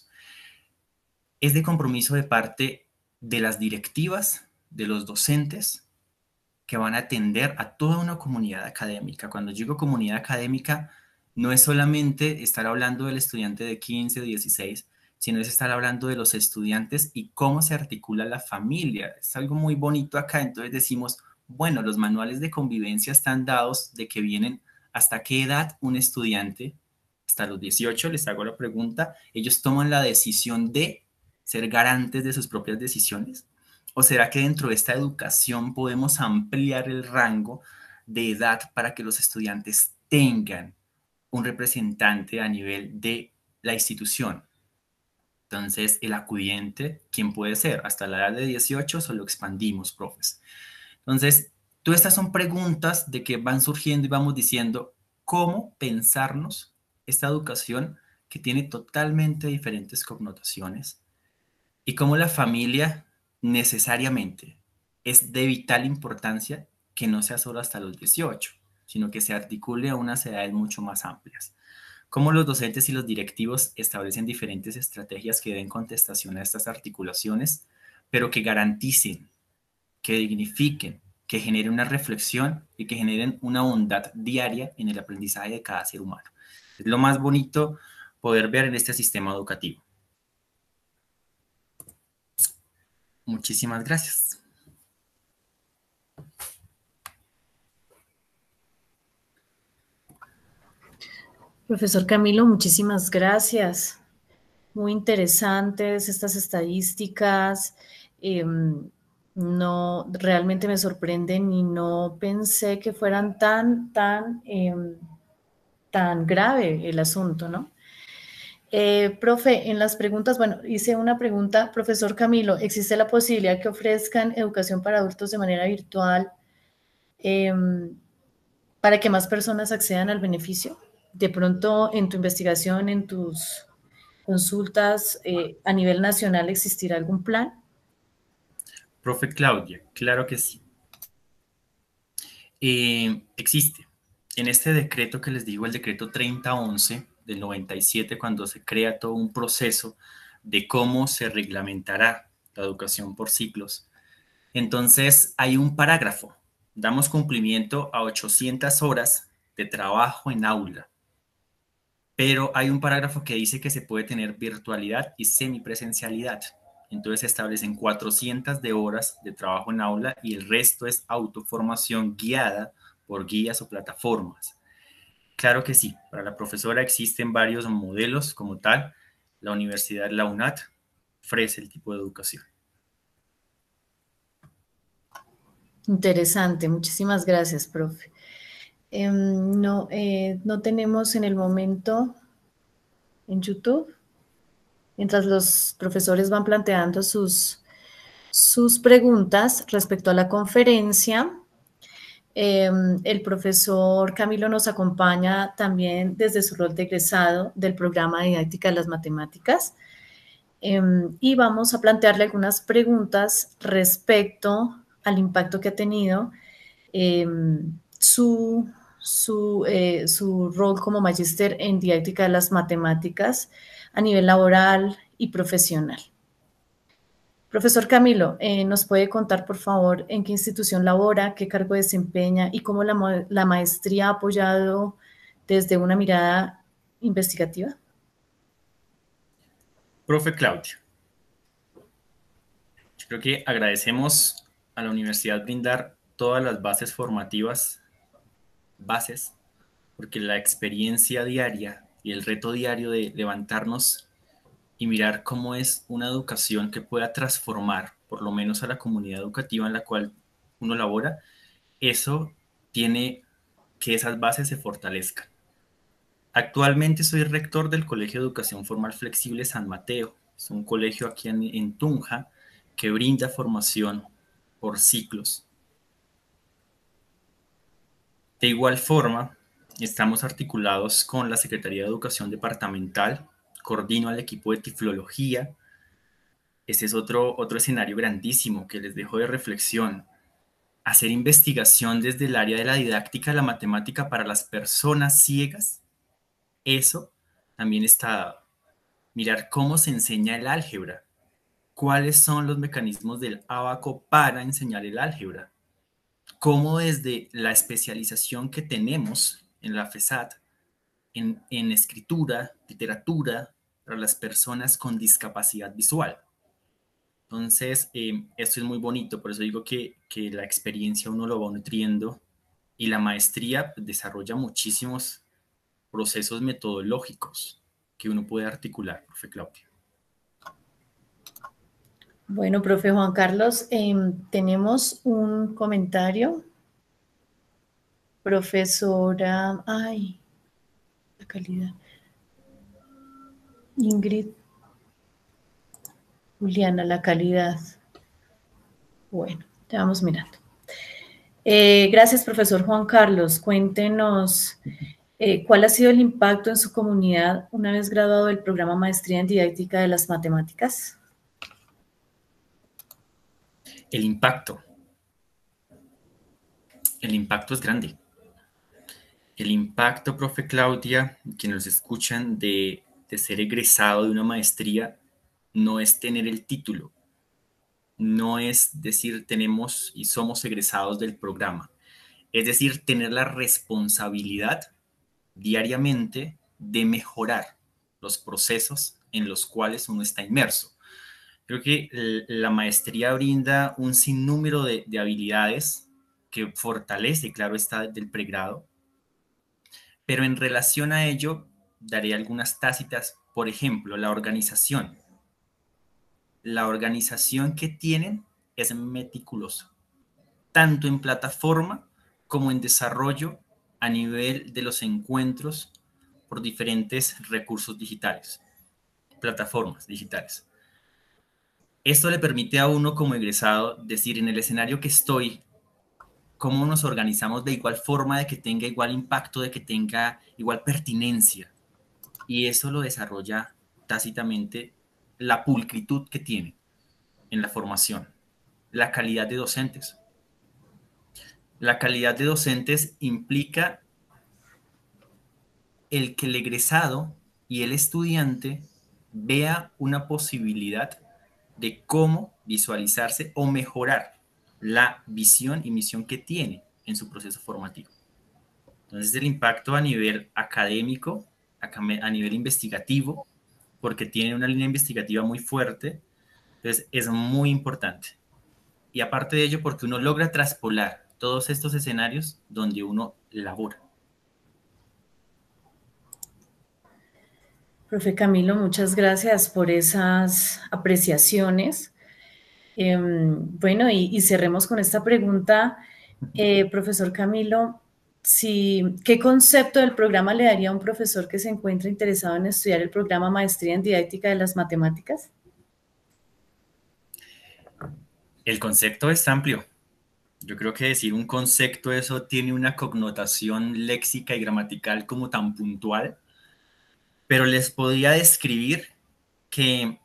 Es de compromiso de parte de las directivas, de los docentes, que van a atender a toda una comunidad académica. Cuando digo comunidad académica, no es solamente estar hablando del estudiante de 15 o 16, sino es estar hablando de los estudiantes y cómo se articula la familia. Es algo muy bonito acá, entonces decimos, bueno, los manuales de convivencia están dados de que vienen hasta qué edad un estudiante, hasta los 18, les hago la pregunta, ellos toman la decisión de ser garantes de sus propias decisiones. ¿O será que dentro de esta educación podemos ampliar el rango de edad para que los estudiantes tengan un representante a nivel de la institución? Entonces, el acudiente, ¿quién puede ser? Hasta la edad de 18 solo expandimos, profes. Entonces, todas estas son preguntas de que van surgiendo y vamos diciendo cómo pensarnos esta educación que tiene totalmente diferentes connotaciones y cómo la familia necesariamente es de vital importancia que no sea solo hasta los 18, sino que se articule a unas edades mucho más amplias. Cómo los docentes y los directivos establecen diferentes estrategias que den contestación a estas articulaciones, pero que garanticen que dignifiquen, que generen una reflexión y que generen una bondad diaria en el aprendizaje de cada ser humano. Es lo más bonito poder ver en este sistema educativo. Muchísimas gracias. Profesor Camilo, muchísimas gracias. Muy interesantes estas estadísticas. Em, no realmente me sorprenden y no pensé que fueran tan, tan, em, tan grave el asunto, ¿no? Eh, profe, en las preguntas, bueno, hice una pregunta, profesor Camilo, ¿existe la posibilidad que ofrezcan educación para adultos de manera virtual em, para que más personas accedan al beneficio? De pronto, en tu investigación, en tus consultas eh, a nivel nacional, ¿existirá algún plan? Profe Claudia, claro que sí. Eh, existe. En este decreto que les digo, el decreto 3011 del 97, cuando se crea todo un proceso de cómo se reglamentará la educación por ciclos. Entonces, hay un parágrafo. Damos cumplimiento a 800 horas de trabajo en aula. Pero hay un parágrafo que dice que se puede tener virtualidad y semipresencialidad. Entonces se establecen 400 de horas de trabajo en aula y el resto es autoformación guiada por guías o plataformas. Claro que sí, para la profesora existen varios modelos como tal. La universidad, la UNAT, ofrece el tipo de educación. Interesante, muchísimas gracias, profe. Em, no, eh, no tenemos en el momento en YouTube mientras los profesores van planteando sus, sus preguntas respecto a la conferencia. Em, el profesor Camilo nos acompaña también desde su rol de egresado del programa de Didáctica de las Matemáticas. Em, y vamos a plantearle algunas preguntas respecto al impacto que ha tenido em, su, eh, su, rol como magíster en Didáctica de las Matemáticas a nivel laboral y profesional. Profesor Camilo, eh, ¿nos puede contar, por favor, en qué institución labora, qué cargo desempeña y cómo la, maestría ha apoyado desde una mirada investigativa? Profe Claudio, yo creo que agradecemos a la universidad brindar todas las bases formativas, bases, porque la experiencia diaria y el reto diario de levantarnos y mirar cómo es una educación que pueda transformar, por lo menos a la comunidad educativa en la cual uno labora, eso tiene que esas bases se fortalezcan. Actualmente soy rector del Colegio de Educación Formal Flexible San Mateo. Es un colegio aquí en, en Tunja que brinda formación por ciclos. De igual forma, Estamos articulados con la Secretaría de Educación Departamental, coordino al equipo de tiflología. Ese es otro, otro escenario grandísimo que les dejo de reflexión. Hacer investigación desde el área de la didáctica de la matemática para las personas ciegas, eso también está dado. Mirar cómo se enseña el álgebra, cuáles son los mecanismos del abaco para enseñar el álgebra, cómo desde la especialización que tenemos en la FESAT, en, escritura, literatura para las personas con discapacidad visual. Entonces, em, esto es muy bonito, por eso digo que, la experiencia uno lo va nutriendo y la maestría desarrolla muchísimos procesos metodológicos que uno puede articular, profe Claudio. Bueno, profe Juan Carlos, em, tenemos un comentario profesora, ay, la calidad, Ingrid, Juliana, la calidad. Bueno, te vamos mirando. Eh, gracias, profesor Juan Carlos. Cuéntenos eh, cuál ha sido el impacto en su comunidad una vez graduado del programa Maestría en Didáctica de las Matemáticas. El impacto. El impacto es grande el impacto, profe Claudia, quienes nos escuchan, de, ser egresado de una maestría no es tener el título, no es decir tenemos y somos egresados del programa, es decir, tener la responsabilidad diariamente de mejorar los procesos en los cuales uno está inmerso. Creo que la maestría brinda un sinnúmero de, de habilidades que fortalece, claro está, del pregrado, pero en relación a ello, daré algunas tácitas, por ejemplo, la organización. La organización que tienen es meticulosa, tanto en plataforma como en desarrollo a nivel de los encuentros por diferentes recursos digitales, plataformas digitales. Esto le permite a uno como egresado decir en el escenario que estoy, cómo nos organizamos de igual forma, de que tenga igual impacto, de que tenga igual pertinencia. Y eso lo desarrolla tácitamente la pulcritud que tiene en la formación, la calidad de docentes. La calidad de docentes implica el que el egresado y el estudiante vea una posibilidad de cómo visualizarse o mejorar la visión y misión que tiene en su proceso formativo. Entonces, el impacto a nivel académico, a nivel investigativo, porque tiene una línea investigativa muy fuerte, pues, es muy importante. Y aparte de ello, porque uno logra traspolar todos estos escenarios donde uno labora. Profe Camilo, muchas gracias por esas apreciaciones. Em, bueno, y, cerremos con esta pregunta, eh, profesor Camilo. Si, ¿Qué concepto del programa le daría a un profesor que se encuentra interesado en estudiar el programa Maestría en Didáctica de las Matemáticas? El concepto es amplio. Yo creo que decir un concepto, eso tiene una connotación léxica y gramatical como tan puntual, pero les podría describir que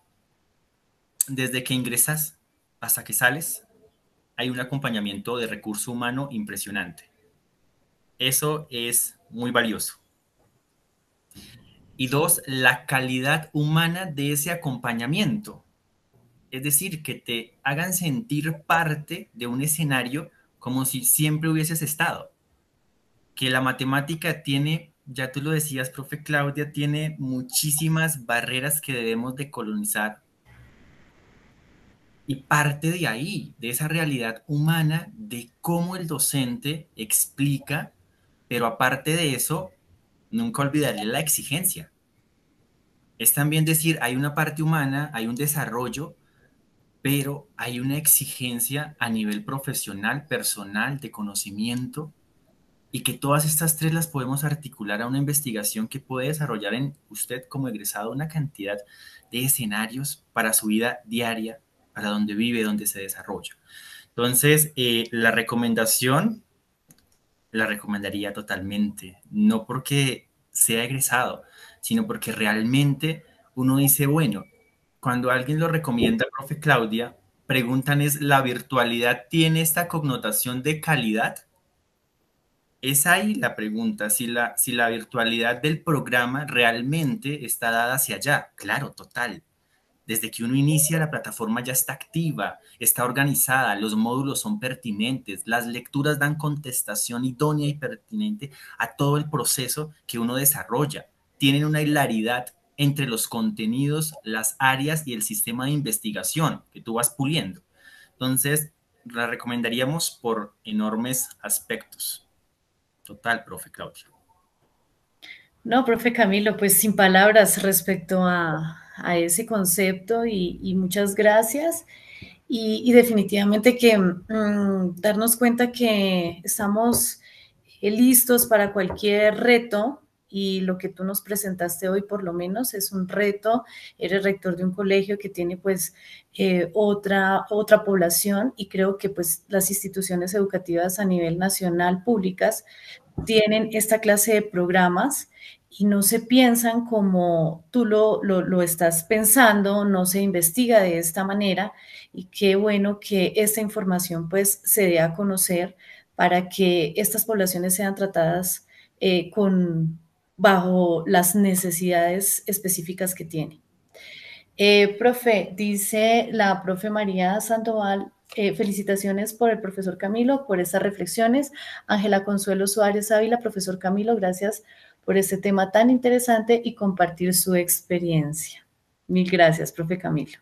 desde que ingresas hasta que sales, hay un acompañamiento de recurso humano impresionante. Eso es muy valioso. Y dos, la calidad humana de ese acompañamiento. Es decir, que te hagan sentir parte de un escenario como si siempre hubieses estado. Que la matemática tiene, ya tú lo decías, profe Claudia, tiene muchísimas barreras que debemos de colonizar y parte de ahí, de esa realidad humana, de cómo el docente explica, pero aparte de eso, nunca olvidaré la exigencia. Es también decir, hay una parte humana, hay un desarrollo, pero hay una exigencia a nivel profesional, personal, de conocimiento, y que todas estas tres las podemos articular a una investigación que puede desarrollar en usted como egresado una cantidad de escenarios para su vida diaria, para donde vive, donde se desarrolla. Entonces, eh, la recomendación la recomendaría totalmente, no porque sea egresado, sino porque realmente uno dice, bueno, cuando alguien lo recomienda, profe Claudia, preguntan es, ¿la virtualidad tiene esta connotación de calidad? Es ahí la pregunta, si la, si la virtualidad del programa realmente está dada hacia allá. Claro, total. Desde que uno inicia, la plataforma ya está activa, está organizada, los módulos son pertinentes, las lecturas dan contestación idónea y pertinente a todo el proceso que uno desarrolla. Tienen una hilaridad entre los contenidos, las áreas y el sistema de investigación que tú vas puliendo. Entonces, la recomendaríamos por enormes aspectos. Total, profe Claudia. No, profe Camilo, pues sin palabras respecto a, a ese concepto y, muchas gracias. Y, definitivamente que mm, darnos cuenta que estamos eh, listos para cualquier reto y lo que tú nos presentaste hoy por lo menos es un reto. Eres rector de un colegio que tiene pues eh, otra, otra población y creo que pues las instituciones educativas a nivel nacional públicas tienen esta clase de programas y no se piensan como tú lo, lo, estás pensando, no se investiga de esta manera y qué bueno que esta información pues se dé a conocer para que estas poblaciones sean tratadas eh, con, bajo las necesidades específicas que tienen. Eh, profe, dice la profe María Sandoval, eh, felicitaciones por el profesor Camilo, por estas reflexiones. Ángela Consuelo Suárez Ávila, profesor Camilo, gracias por este tema tan interesante y compartir su experiencia. Mil gracias, profe Camilo.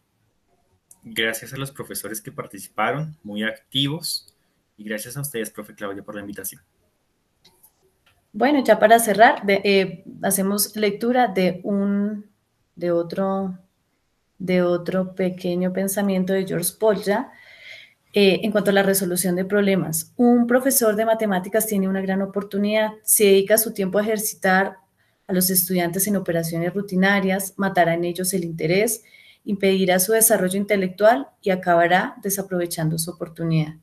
Gracias a los profesores que participaron, muy activos, y gracias a ustedes, profe Claudia, por la invitación. Bueno, ya para cerrar, eh, hacemos lectura de un, de otro, de otro pequeño pensamiento de George Polya, eh, en cuanto a la resolución de problemas, un profesor de matemáticas tiene una gran oportunidad. Si dedica su tiempo a ejercitar a los estudiantes en operaciones rutinarias, matará en ellos el interés, impedirá su desarrollo intelectual y acabará desaprovechando su oportunidad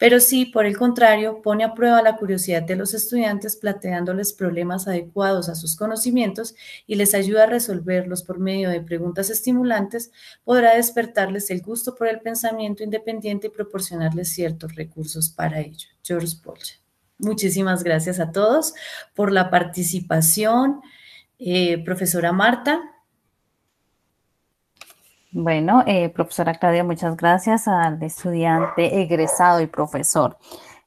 pero sí, por el contrario, pone a prueba la curiosidad de los estudiantes planteándoles problemas adecuados a sus conocimientos y les ayuda a resolverlos por medio de preguntas estimulantes, podrá despertarles el gusto por el pensamiento independiente y proporcionarles ciertos recursos para ello. George Polya. Muchísimas gracias a todos por la participación, eh, profesora Marta. Bueno, eh, profesora Claudia, muchas gracias al estudiante egresado y profesor.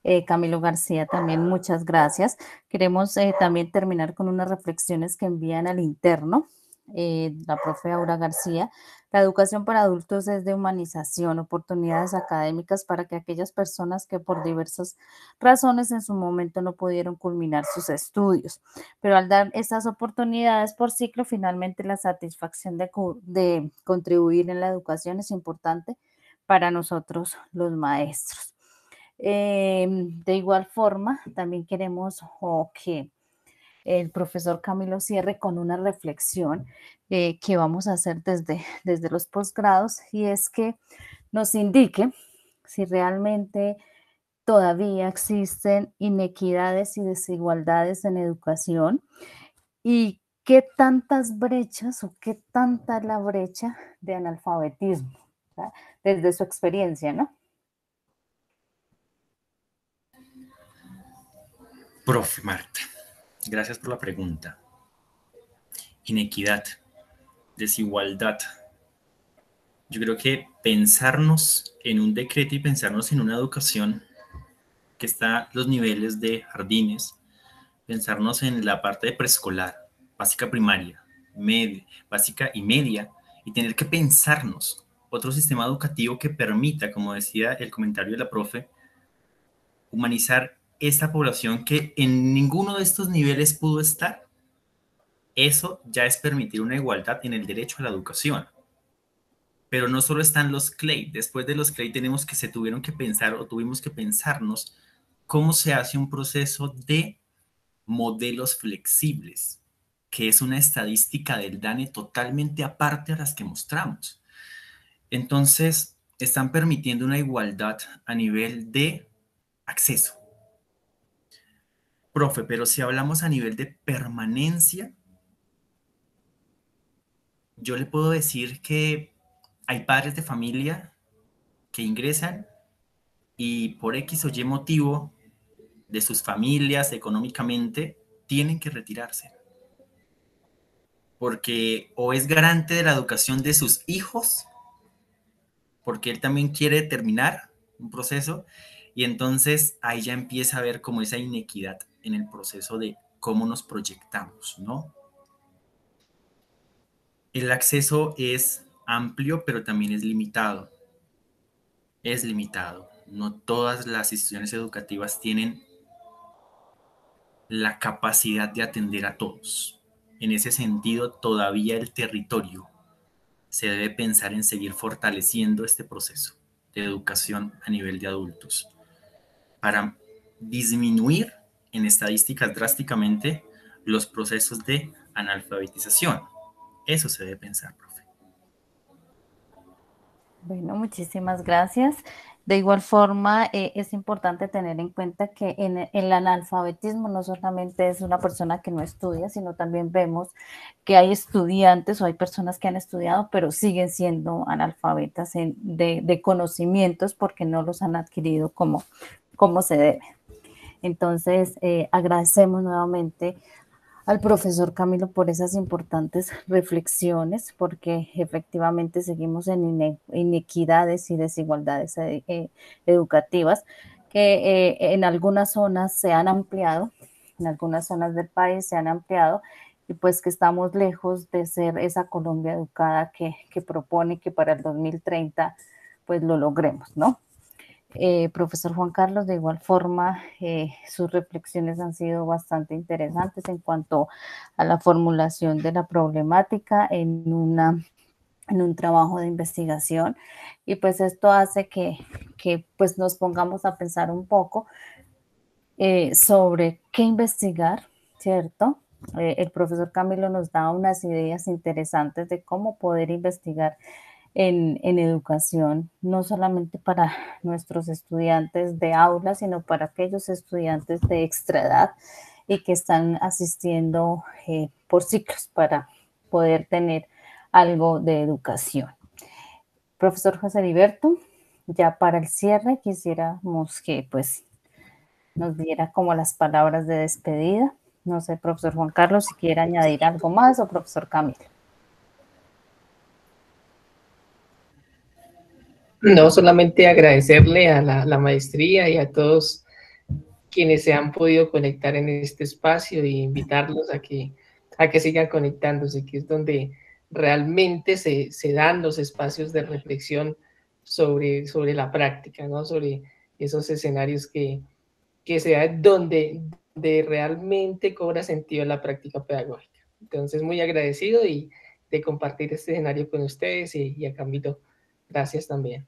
Eh, Camilo García, también muchas gracias. Queremos eh, también terminar con unas reflexiones que envían al interno eh, la profe Aura García, la educación para adultos es de humanización, oportunidades académicas para que aquellas personas que por diversas razones en su momento no pudieron culminar sus estudios. Pero al dar estas oportunidades por ciclo, finalmente la satisfacción de, contribuir en la educación es importante para nosotros los maestros. Em, de igual forma, también queremos que el profesor Camilo Cierre con una reflexión eh, que vamos a hacer desde, desde los posgrados y es que nos indique si realmente todavía existen inequidades y desigualdades en educación y qué tantas brechas o qué tanta la brecha de analfabetismo, desde su experiencia, ¿no? Profe Marta. Gracias por la pregunta. Inequidad, desigualdad. Yo creo que pensarnos en un decreto y pensarnos en una educación que está los niveles de jardines, pensarnos en la parte de preescolar, básica primaria, media, básica y media, y tener que pensarnos otro sistema educativo que permita, como decía el comentario de la profe, humanizar esta población que en ninguno de estos niveles pudo estar, eso ya es permitir una igualdad en el derecho a la educación. Pero no solo están los Clay, después de los Clay tenemos que se tuvieron que pensar o tuvimos que pensarnos cómo se hace un proceso de modelos flexibles, que es una estadística del DANE totalmente aparte a las que mostramos. Entonces, están permitiendo una igualdad a nivel de acceso, Profe, pero si hablamos a nivel de permanencia, yo le puedo decir que hay padres de familia que ingresan y por X o Y motivo de sus familias económicamente tienen que retirarse. Porque o es garante de la educación de sus hijos, porque él también quiere terminar un proceso, y entonces ahí ya empieza a ver como esa inequidad en el proceso de cómo nos proyectamos, ¿no? El acceso es amplio, pero también es limitado. Es limitado. No todas las instituciones educativas tienen la capacidad de atender a todos. En ese sentido, todavía el territorio se debe pensar en seguir fortaleciendo este proceso de educación a nivel de adultos para disminuir en estadísticas drásticamente los procesos de analfabetización. Eso se debe pensar, profe. Bueno, muchísimas gracias. De igual forma, eh, es importante tener en cuenta que en el analfabetismo no solamente es una persona que no estudia, sino también vemos que hay estudiantes o hay personas que han estudiado, pero siguen siendo analfabetas de, de, conocimientos porque no los han adquirido como, como se debe. Entonces, eh, agradecemos nuevamente al profesor Camilo por esas importantes reflexiones, porque efectivamente seguimos en inequidades y desigualdades eh, eh, educativas que en algunas zonas se han ampliado, en algunas zonas del país se han ampliado y pues que estamos lejos de ser esa Colombia educada que, que propone que para el 2030 pues lo logremos, ¿no? Eh, profesor Juan Carlos, de igual forma, eh, sus reflexiones han sido bastante interesantes en cuanto a la formulación de la problemática en, una, en un trabajo de investigación. Y pues esto hace que, pues nos pongamos a pensar un poco eh, sobre qué investigar, ¿cierto? el profesor Camilo nos da unas ideas interesantes de cómo poder investigar en, educación, no solamente para nuestros estudiantes de aula, sino para aquellos estudiantes de extra edad y que están asistiendo eh, por ciclos para poder tener algo de educación. Profesor José Liberto, ya para el cierre quisiéramos que pues nos diera como las palabras de despedida. No sé, profesor Juan Carlos, si quiere añadir algo más o profesor Camilo. No, solamente agradecerle a la, maestría y a todos quienes se han podido conectar en este espacio y e invitarlos a que, a que sigan conectándose, que es donde realmente se, dan los espacios de reflexión sobre, sobre la práctica, ¿no? sobre esos escenarios que, que se dan donde, realmente cobra sentido la práctica pedagógica. Entonces, muy agradecido y de compartir este escenario con ustedes y, a cambio, gracias también.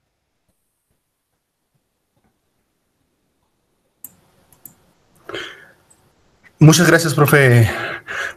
Muchas gracias, profe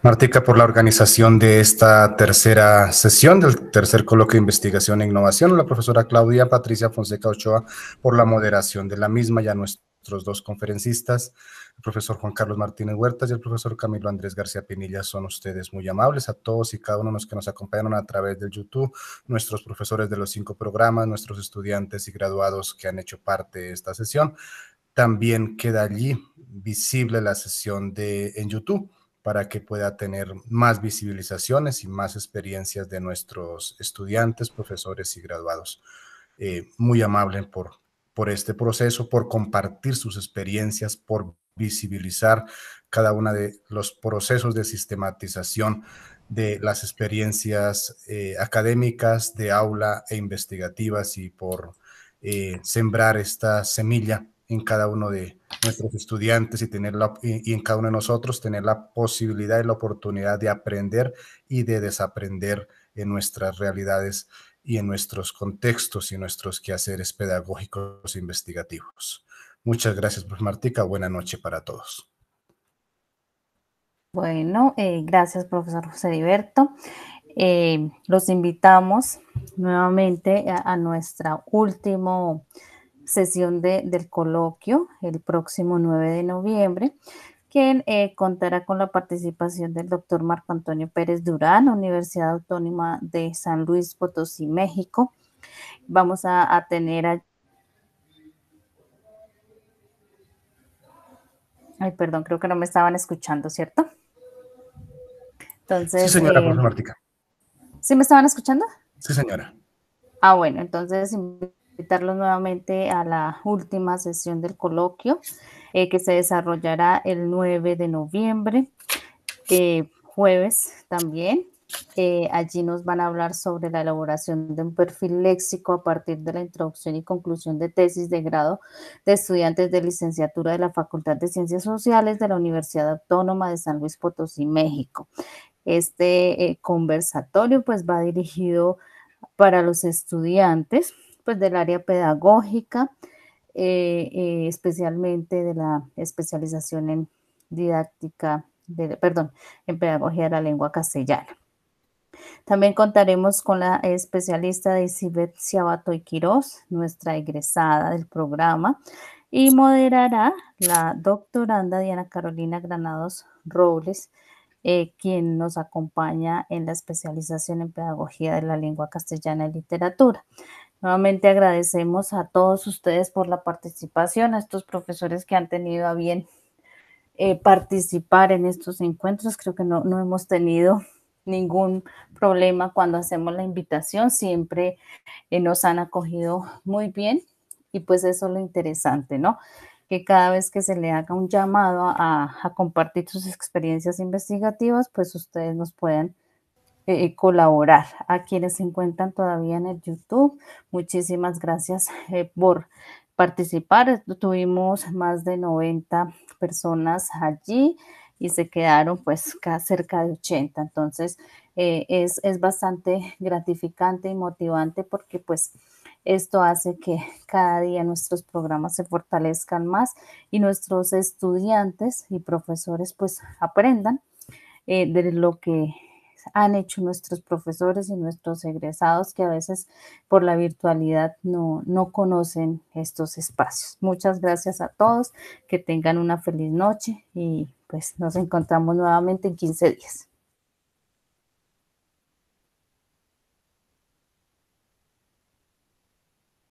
Martica, por la organización de esta tercera sesión del tercer coloquio de investigación e innovación. La profesora Claudia Patricia Fonseca Ochoa por la moderación de la misma. y a nuestros dos conferencistas, el profesor Juan Carlos Martínez Huertas y el profesor Camilo Andrés García Pinilla, son ustedes muy amables a todos y cada uno de los que nos acompañaron a través del YouTube, nuestros profesores de los cinco programas, nuestros estudiantes y graduados que han hecho parte de esta sesión. También queda allí visible la sesión de, en YouTube para que pueda tener más visibilizaciones y más experiencias de nuestros estudiantes, profesores y graduados. Eh, muy amable por, por este proceso, por compartir sus experiencias, por visibilizar cada uno de los procesos de sistematización de las experiencias eh, académicas, de aula e investigativas y por eh, sembrar esta semilla en cada uno de nuestros estudiantes y, tener y, en cada uno de nosotros tener la posibilidad y la oportunidad de aprender y de desaprender en nuestras realidades y en nuestros contextos y nuestros quehaceres pedagógicos e investigativos. Muchas gracias, profesor Martica. Buena noche para todos. Bueno, eh, gracias, profesor José Liberto. Eh, los invitamos nuevamente a, a nuestro último sesión de, del coloquio el próximo 9 de noviembre, quien eh, contará con la participación del doctor Marco Antonio Pérez Durán, Universidad Autónoma de San Luis Potosí, México. Vamos a, tener Ay, perdón, creo que no me estaban escuchando, ¿cierto? Entonces. Sí, señora, eh, por favor, ¿Sí me estaban escuchando? Sí, señora. Ah, bueno, entonces invitarlos nuevamente a la última sesión del coloquio eh, que se desarrollará el 9 de noviembre, eh, jueves también. Eh, allí nos van a hablar sobre la elaboración de un perfil léxico a partir de la introducción y conclusión de tesis de grado de estudiantes de licenciatura de la Facultad de Ciencias Sociales de la Universidad Autónoma de San Luis Potosí, México. Este conversatorio pues va dirigido para los estudiantes pues, del área pedagógica, eh, eh, especialmente de la especialización en didáctica, perdón, en pedagogía de la lengua castellana. También contaremos con la especialista de ciabato y Quirós, nuestra egresada del programa, y moderará la doctoranda Diana Carolina Granados Robles, eh, quien nos acompaña en la especialización en pedagogía de la lengua castellana y literatura. Nuevamente agradecemos a todos ustedes por la participación, a estos profesores que han tenido a bien eh, participar en estos encuentros. Creo que no, hemos tenido ningún problema cuando hacemos la invitación, siempre eh, nos han acogido muy bien y pues eso es lo interesante, ¿no? Que cada vez que se le haga un llamado a, a compartir sus experiencias investigativas, pues ustedes nos puedan eh, eh, colaborar. A quienes se encuentran todavía en el YouTube, muchísimas gracias eh, por participar. Tuvimos más de 90 personas allí y se quedaron pues cerca de 80. Entonces es, es bastante gratificante y motivante porque pues esto hace que cada día nuestros programas se fortalezcan más y nuestros estudiantes y profesores pues aprendan de lo que han hecho nuestros profesores y nuestros egresados que a veces por la virtualidad no, no conocen estos espacios. Muchas gracias a todos, que tengan una feliz noche y pues nos encontramos nuevamente en 15 días.